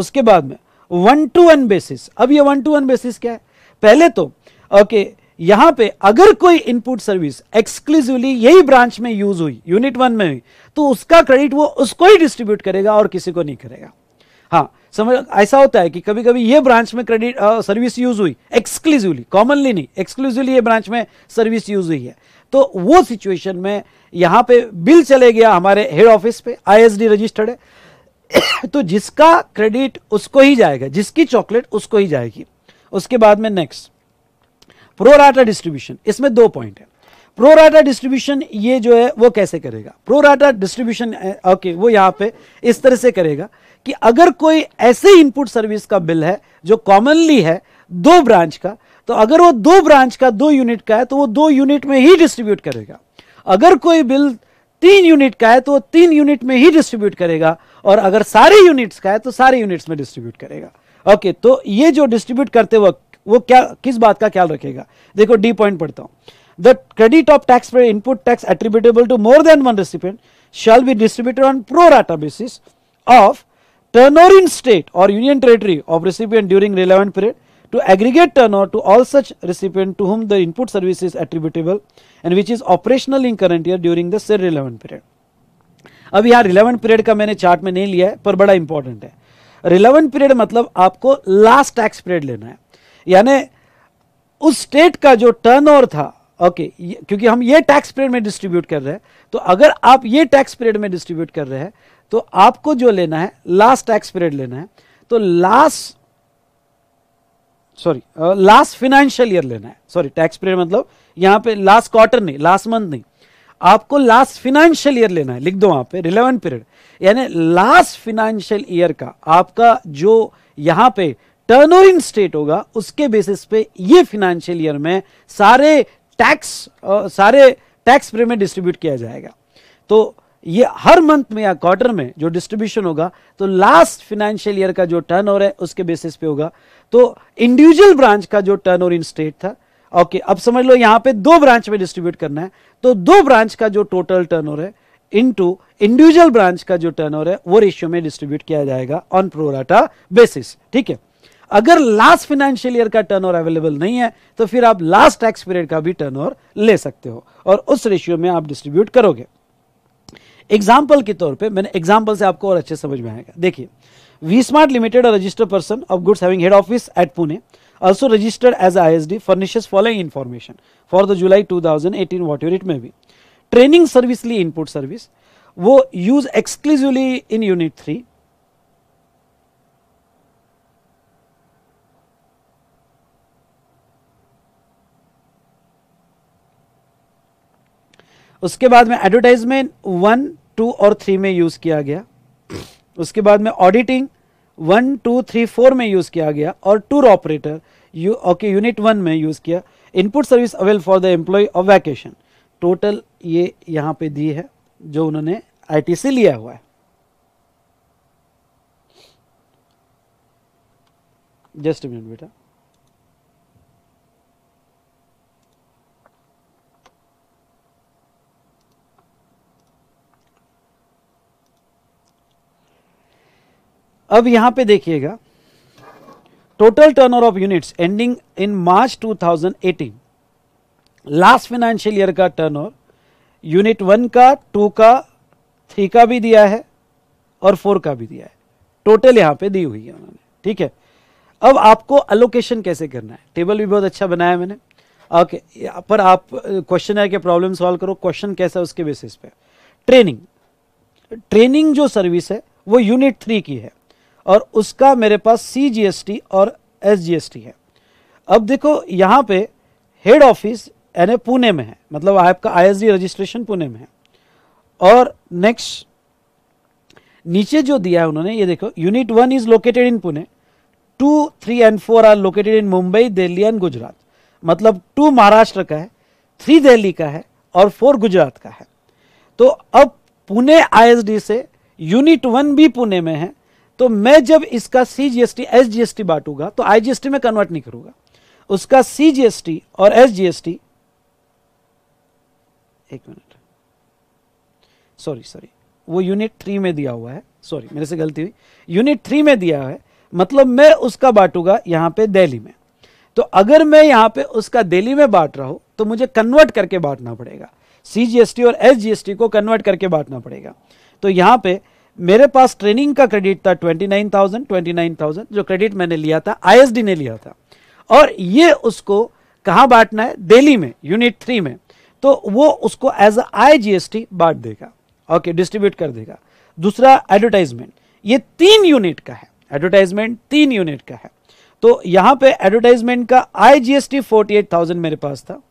उसके बाद में वन टू वन बेसिस अब ये वन टू वन बेसिस क्या है पहले तो ओके यहां पे अगर कोई इनपुट सर्विस एक्सक्लूसिवली यही ब्रांच में यूज हुई यूनिट वन में हुई तो उसका क्रेडिट वो उसको ही डिस्ट्रीब्यूट करेगा और किसी को नहीं करेगा हाँ समझ ऐसा होता है कि कभी कभी ये ब्रांच में क्रेडिट सर्विस यूज हुई एक्सक्लूसिवली कॉमनली नहीं एक्सक्लूसिवली ये ब्रांच में सर्विस यूज हुई है तो वो सिचुएशन में यहां पे बिल चले गया हमारे हेड ऑफिस पे आईएसडी रजिस्टर्ड है तो जिसका क्रेडिट उसको ही जाएगा जिसकी चॉकलेट उसको ही जाएगी उसके बाद में नेक्स्ट प्रोराटा डिस्ट्रीब्यूशन इसमें दो पॉइंट है प्रोराटा डिस्ट्रीब्यूशन ये जो है वो कैसे करेगा प्रोराटा डिस्ट्रीब्यूशन ओके वो यहां पे इस तरह से करेगा कि अगर कोई ऐसे इनपुट सर्विस का बिल है जो कॉमनली है दो ब्रांच का तो अगर वो दो ब्रांच का दो यूनिट का है तो वो दो यूनिट में ही डिस्ट्रीब्यूट करेगा अगर कोई बिल तीन यूनिट का है तो वो तीन यूनिट में ही डिस्ट्रीब्यूट करेगा और अगर सारे यूनिट्स का है तो सारे यूनिट्स में डिस्ट्रीब्यूट करेगा ओके okay, तो ये जो डिस्ट्रीब्यूट करते वक्त वो क्या किस बात का ख्याल रखेगा देखो डी पॉइंट पढ़ता हूं द क्रेडिट ऑफ टैक्स पर input tax attributable to more than one recipient shall be distributed on pro rata basis of turnover in state और union territory of recipient during relevant period to aggregate turnover to all such recipient to whom the input service attributable and which is operational in current year during the sale period अब यहाँ relevant period का मैंने chart में नहीं लिया है पर बड़ा इंपॉर्टेंट है रिलेवेंट पीरियड मतलब आपको लास्ट टैक्स पीरियड लेना है यानी उस स्टेट का जो टर्न था ओके okay, क्योंकि हम ये टैक्स पीरियड में डिस्ट्रीब्यूट कर रहे हैं तो अगर आप ये टैक्स पीरियड में डिस्ट्रीब्यूट कर रहे हैं तो आपको जो लेना है लास्ट टैक्स पीरियड लेना है तो last sorry last financial year लेना है सॉरी टैक्स पीरियड मतलब यहां पे लास्ट क्वार्टर नहीं लास्ट मंथ नहीं आपको लास्ट फिनेंशियल ईयर लेना है लिख दो वहां पे रिलेवेंट पीरियड यानी लास्ट फिनेंशियल ईयर का आपका जो यहां पे टर्नओवर इन स्टेट होगा उसके बेसिस पे ये फिनेंशियल ईयर में सारे टैक्स सारे टैक्स पे में डिस्ट्रीब्यूट किया जाएगा तो ये हर मंथ में या क्वार्टर में जो डिस्ट्रीब्यूशन होगा तो लास्ट फिनेंशियल ईयर का जो टर्न है उसके बेसिस पे होगा तो इंडिविजुअल ब्रांच का जो टर्न इन स्टेट था ओके okay, अब समझ लो यहां पे दो ब्रांच में डिस्ट्रीब्यूट करना है तो दो ब्रांच का जो टोटल टर्नओवर है इनटू इंडिविजुअल ब्रांच का जो टर्नओवर है वो रेशियो में डिस्ट्रीब्यूट किया जाएगा ऑन प्रोराटा बेसिस ठीक है अगर लास्ट फाइनेंशियल ईयर का टर्नओवर अवेलेबल नहीं है तो फिर आप लास्ट टैक्स पीरियड का भी टर्नओवर ले सकते हो और उस रेशियो में आप डिस्ट्रीब्यूट करोगे एग्जाम्पल के तौर पे मैंने एग्जाम्पल से आपको और अच्छे समझ में आएगा देखिए V Smart Limited registered person of goods having head office at Pune also registered as ISD furnishes following information for the July 2018 whatever it may be. Training service लिए input service वो use exclusively in unit 3 उसके बाद में advertisement one two और three में use किया गया उसके बाद में auditing one two three four में यूज़ किया गया और tour operator okay unit one में यूज़ किया input service avail for the employ of vacation total ये यहां पे दी है जो उन्होंने आईटीसी लिया हुआ है जस्ट मिनट बेटा अब यहां पे देखिएगा total turnover of units ending in March 2018 last financial year का टर्नओवर यूनिट वन का टू का थ्री का भी दिया है और फोर का भी दिया है टोटल यहां पे दी हुई है उन्होंने ठीक है अब आपको अलोकेशन कैसे करना है टेबल भी बहुत अच्छा बनाया मैंने ओके यहाँ पर आप क्वेश्चन है कि प्रॉब्लम सॉल्व करो क्वेश्चन कैसा है उसके बेसिस पे ट्रेनिंग ट्रेनिंग जो सर्विस है वो यूनिट थ्री की है और उसका मेरे पास सी जी एस टी और एस जी एस टी है अब देखो यहाँ पे हेड ऑफिस यानी पुणे में है मतलब आपका I S D registration Pune में है और नेक्स्ट नीचे जो दिया है उन्होंने ये देखो unit one is located in Pune two three and four are located in Mumbai Delhi and Gujarat मतलब टू महाराष्ट्र का है थ्री दिल्ली का है और फोर गुजरात का है तो अब पुणे आईएसडी से यूनिट वन भी पुणे में है तो मैं जब इसका C G S T S G S T बांटूंगा तो आई जी एस टी में कन्वर्ट नहीं करूंगा उसका सी जी एस टी और एस जी एस टी एक मिनट सॉरी सॉरी वो यूनिट थ्री में दिया हुआ है सॉरी मेरे से गलती हुई यूनिट थ्री में दिया हुआ है मतलब मैं उसका बांटूंगा यहां पे दिल्ली में तो अगर मैं यहां पे उसका दिल्ली में बांट रहा हूं तो मुझे कन्वर्ट करके बांटना पड़ेगा सी जी एस टी और एस जी एस टी को कन्वर्ट करके बांटना पड़ेगा तो यहां पर मेरे पास ट्रेनिंग का क्रेडिट था 29,000 29,000 जो क्रेडिट मैंने लिया था आईएसडी ने लिया था और ये उसको कहाँ बांटना है दिल्ली में यूनिट थ्री में तो वो उसको एज आई जी बांट देगा ओके डिस्ट्रीब्यूट कर देगा दूसरा एडवर्टाइजमेंट ये तीन यूनिट का है एडवर्टाइजमेंट तीन यूनिट का है तो यहाँ पे एडवर्टाइजमेंट का I G S T forty eight thousand मेरे पास था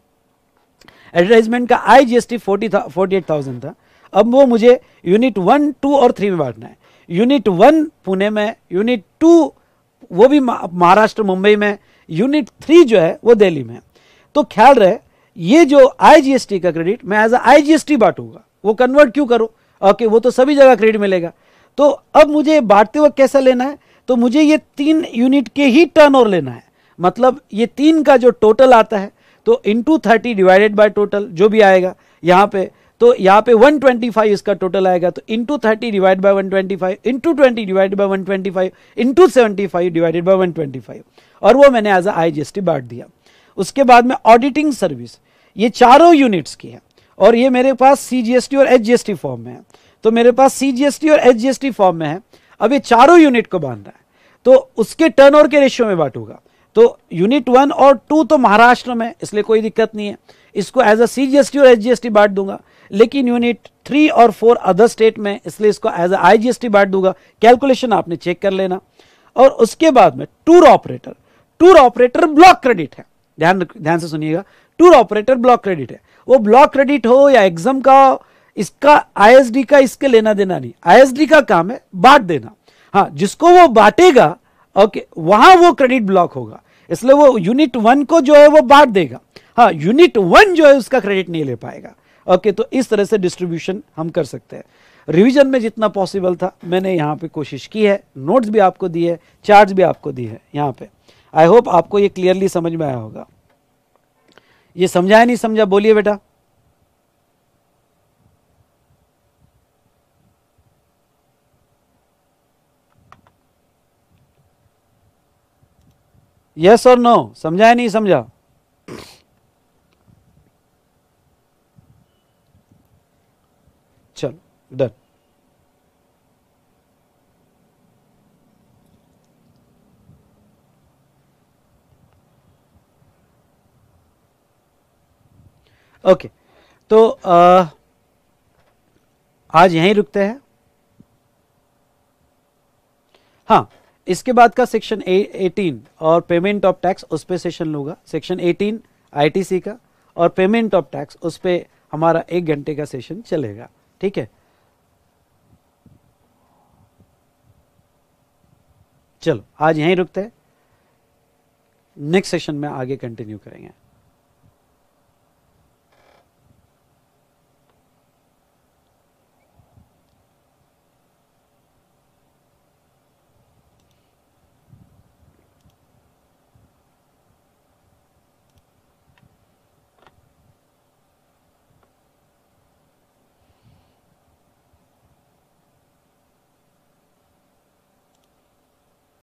एडवर्टाइजमेंट का I G S T forty forty eight thousand था अब वो मुझे यूनिट वन टू और थ्री में बांटना है यूनिट वन पुणे में यूनिट टू वो भी महाराष्ट्र मुंबई में यूनिट थ्री जो है वो दिल्ली में तो ख्याल रहे ये जो आईजीएसटी का क्रेडिट मैं एज आईजीएसटी बांटूंगा वो कन्वर्ट क्यों करो ओके वो तो सभी जगह क्रेडिट मिलेगा तो अब मुझे बांटते वक्त कैसा लेना है तो मुझे ये तीन यूनिट के ही टर्न ओवर लेना है मतलब ये तीन का जो टोटल आता है तो into thirty divided by total जो भी आएगा यहाँ पे तो यहाँ पे 125 इसका टोटल आएगा तो into thirty divide by 125 into twenty divide by 125 into five divided by five और वो मैंने एज आई जी बांट दिया उसके बाद में ऑडिटिंग सर्विस ये चारों यूनिट्स की है और ये मेरे पास सी जी एस टी और H G S T form में है तो मेरे पास सी जी एस टी और H G S T form में है अब ये चारों यूनिट को बांध रहा है तो उसके टर्न ओवर के रेशियो में बांटूंगा तो यूनिट वन और टू तो महाराष्ट्र में इसलिए कोई दिक्कत नहीं है इसको as a C G S T और एच जी एस टी बांट दूंगा लेकिन यूनिट थ्री और फोर अदर स्टेट में इसलिए इसको एज ए आई टी बांट दूंगा कैलकुलेशन आपने चेक कर लेना और उसके बाद में tour operator tour operator block credit है ध्यान ध्यान से सुनिएगा टूर ऑपरेटर ब्लॉक क्रेडिट है वो ब्लॉक क्रेडिट हो या एग्जाम का इसका आईएसडी का इसके लेना देना नहीं आईएसडी का काम है बांट देना हाँ जिसको वो बांटेगा ओके वहां वो क्रेडिट ब्लॉक होगा इसलिए वो यूनिट वन को जो है वो बांट देगा हाँ यूनिट वन जो है उसका क्रेडिट नहीं ले पाएगा ओके तो इस तरह से डिस्ट्रीब्यूशन हम कर सकते हैं रिवीजन में जितना पॉसिबल था मैंने यहाँ पे कोशिश की है नोट्स भी आपको दी है चार्ट भी आपको दी है यहाँ पे आई होप आपको ये क्लियरली समझ में आया होगा ये समझा है नहीं समझा बोलिए बेटा यस और नो समझा है नहीं समझा डन ओके तो आ, uh, आज यहीं रुकते हैं हाँ इसके बाद का सेक्शन 18 और पेमेंट ऑफ टैक्स उस पर सेशन लूंगा सेक्शन 18 आईटीसी का और पेमेंट ऑफ टैक्स उस पर हमारा एक घंटे का सेशन चलेगा ठीक है चलो आज यहीं रुकते हैं नेक्स्ट सेशन में आगे कंटिन्यू करेंगे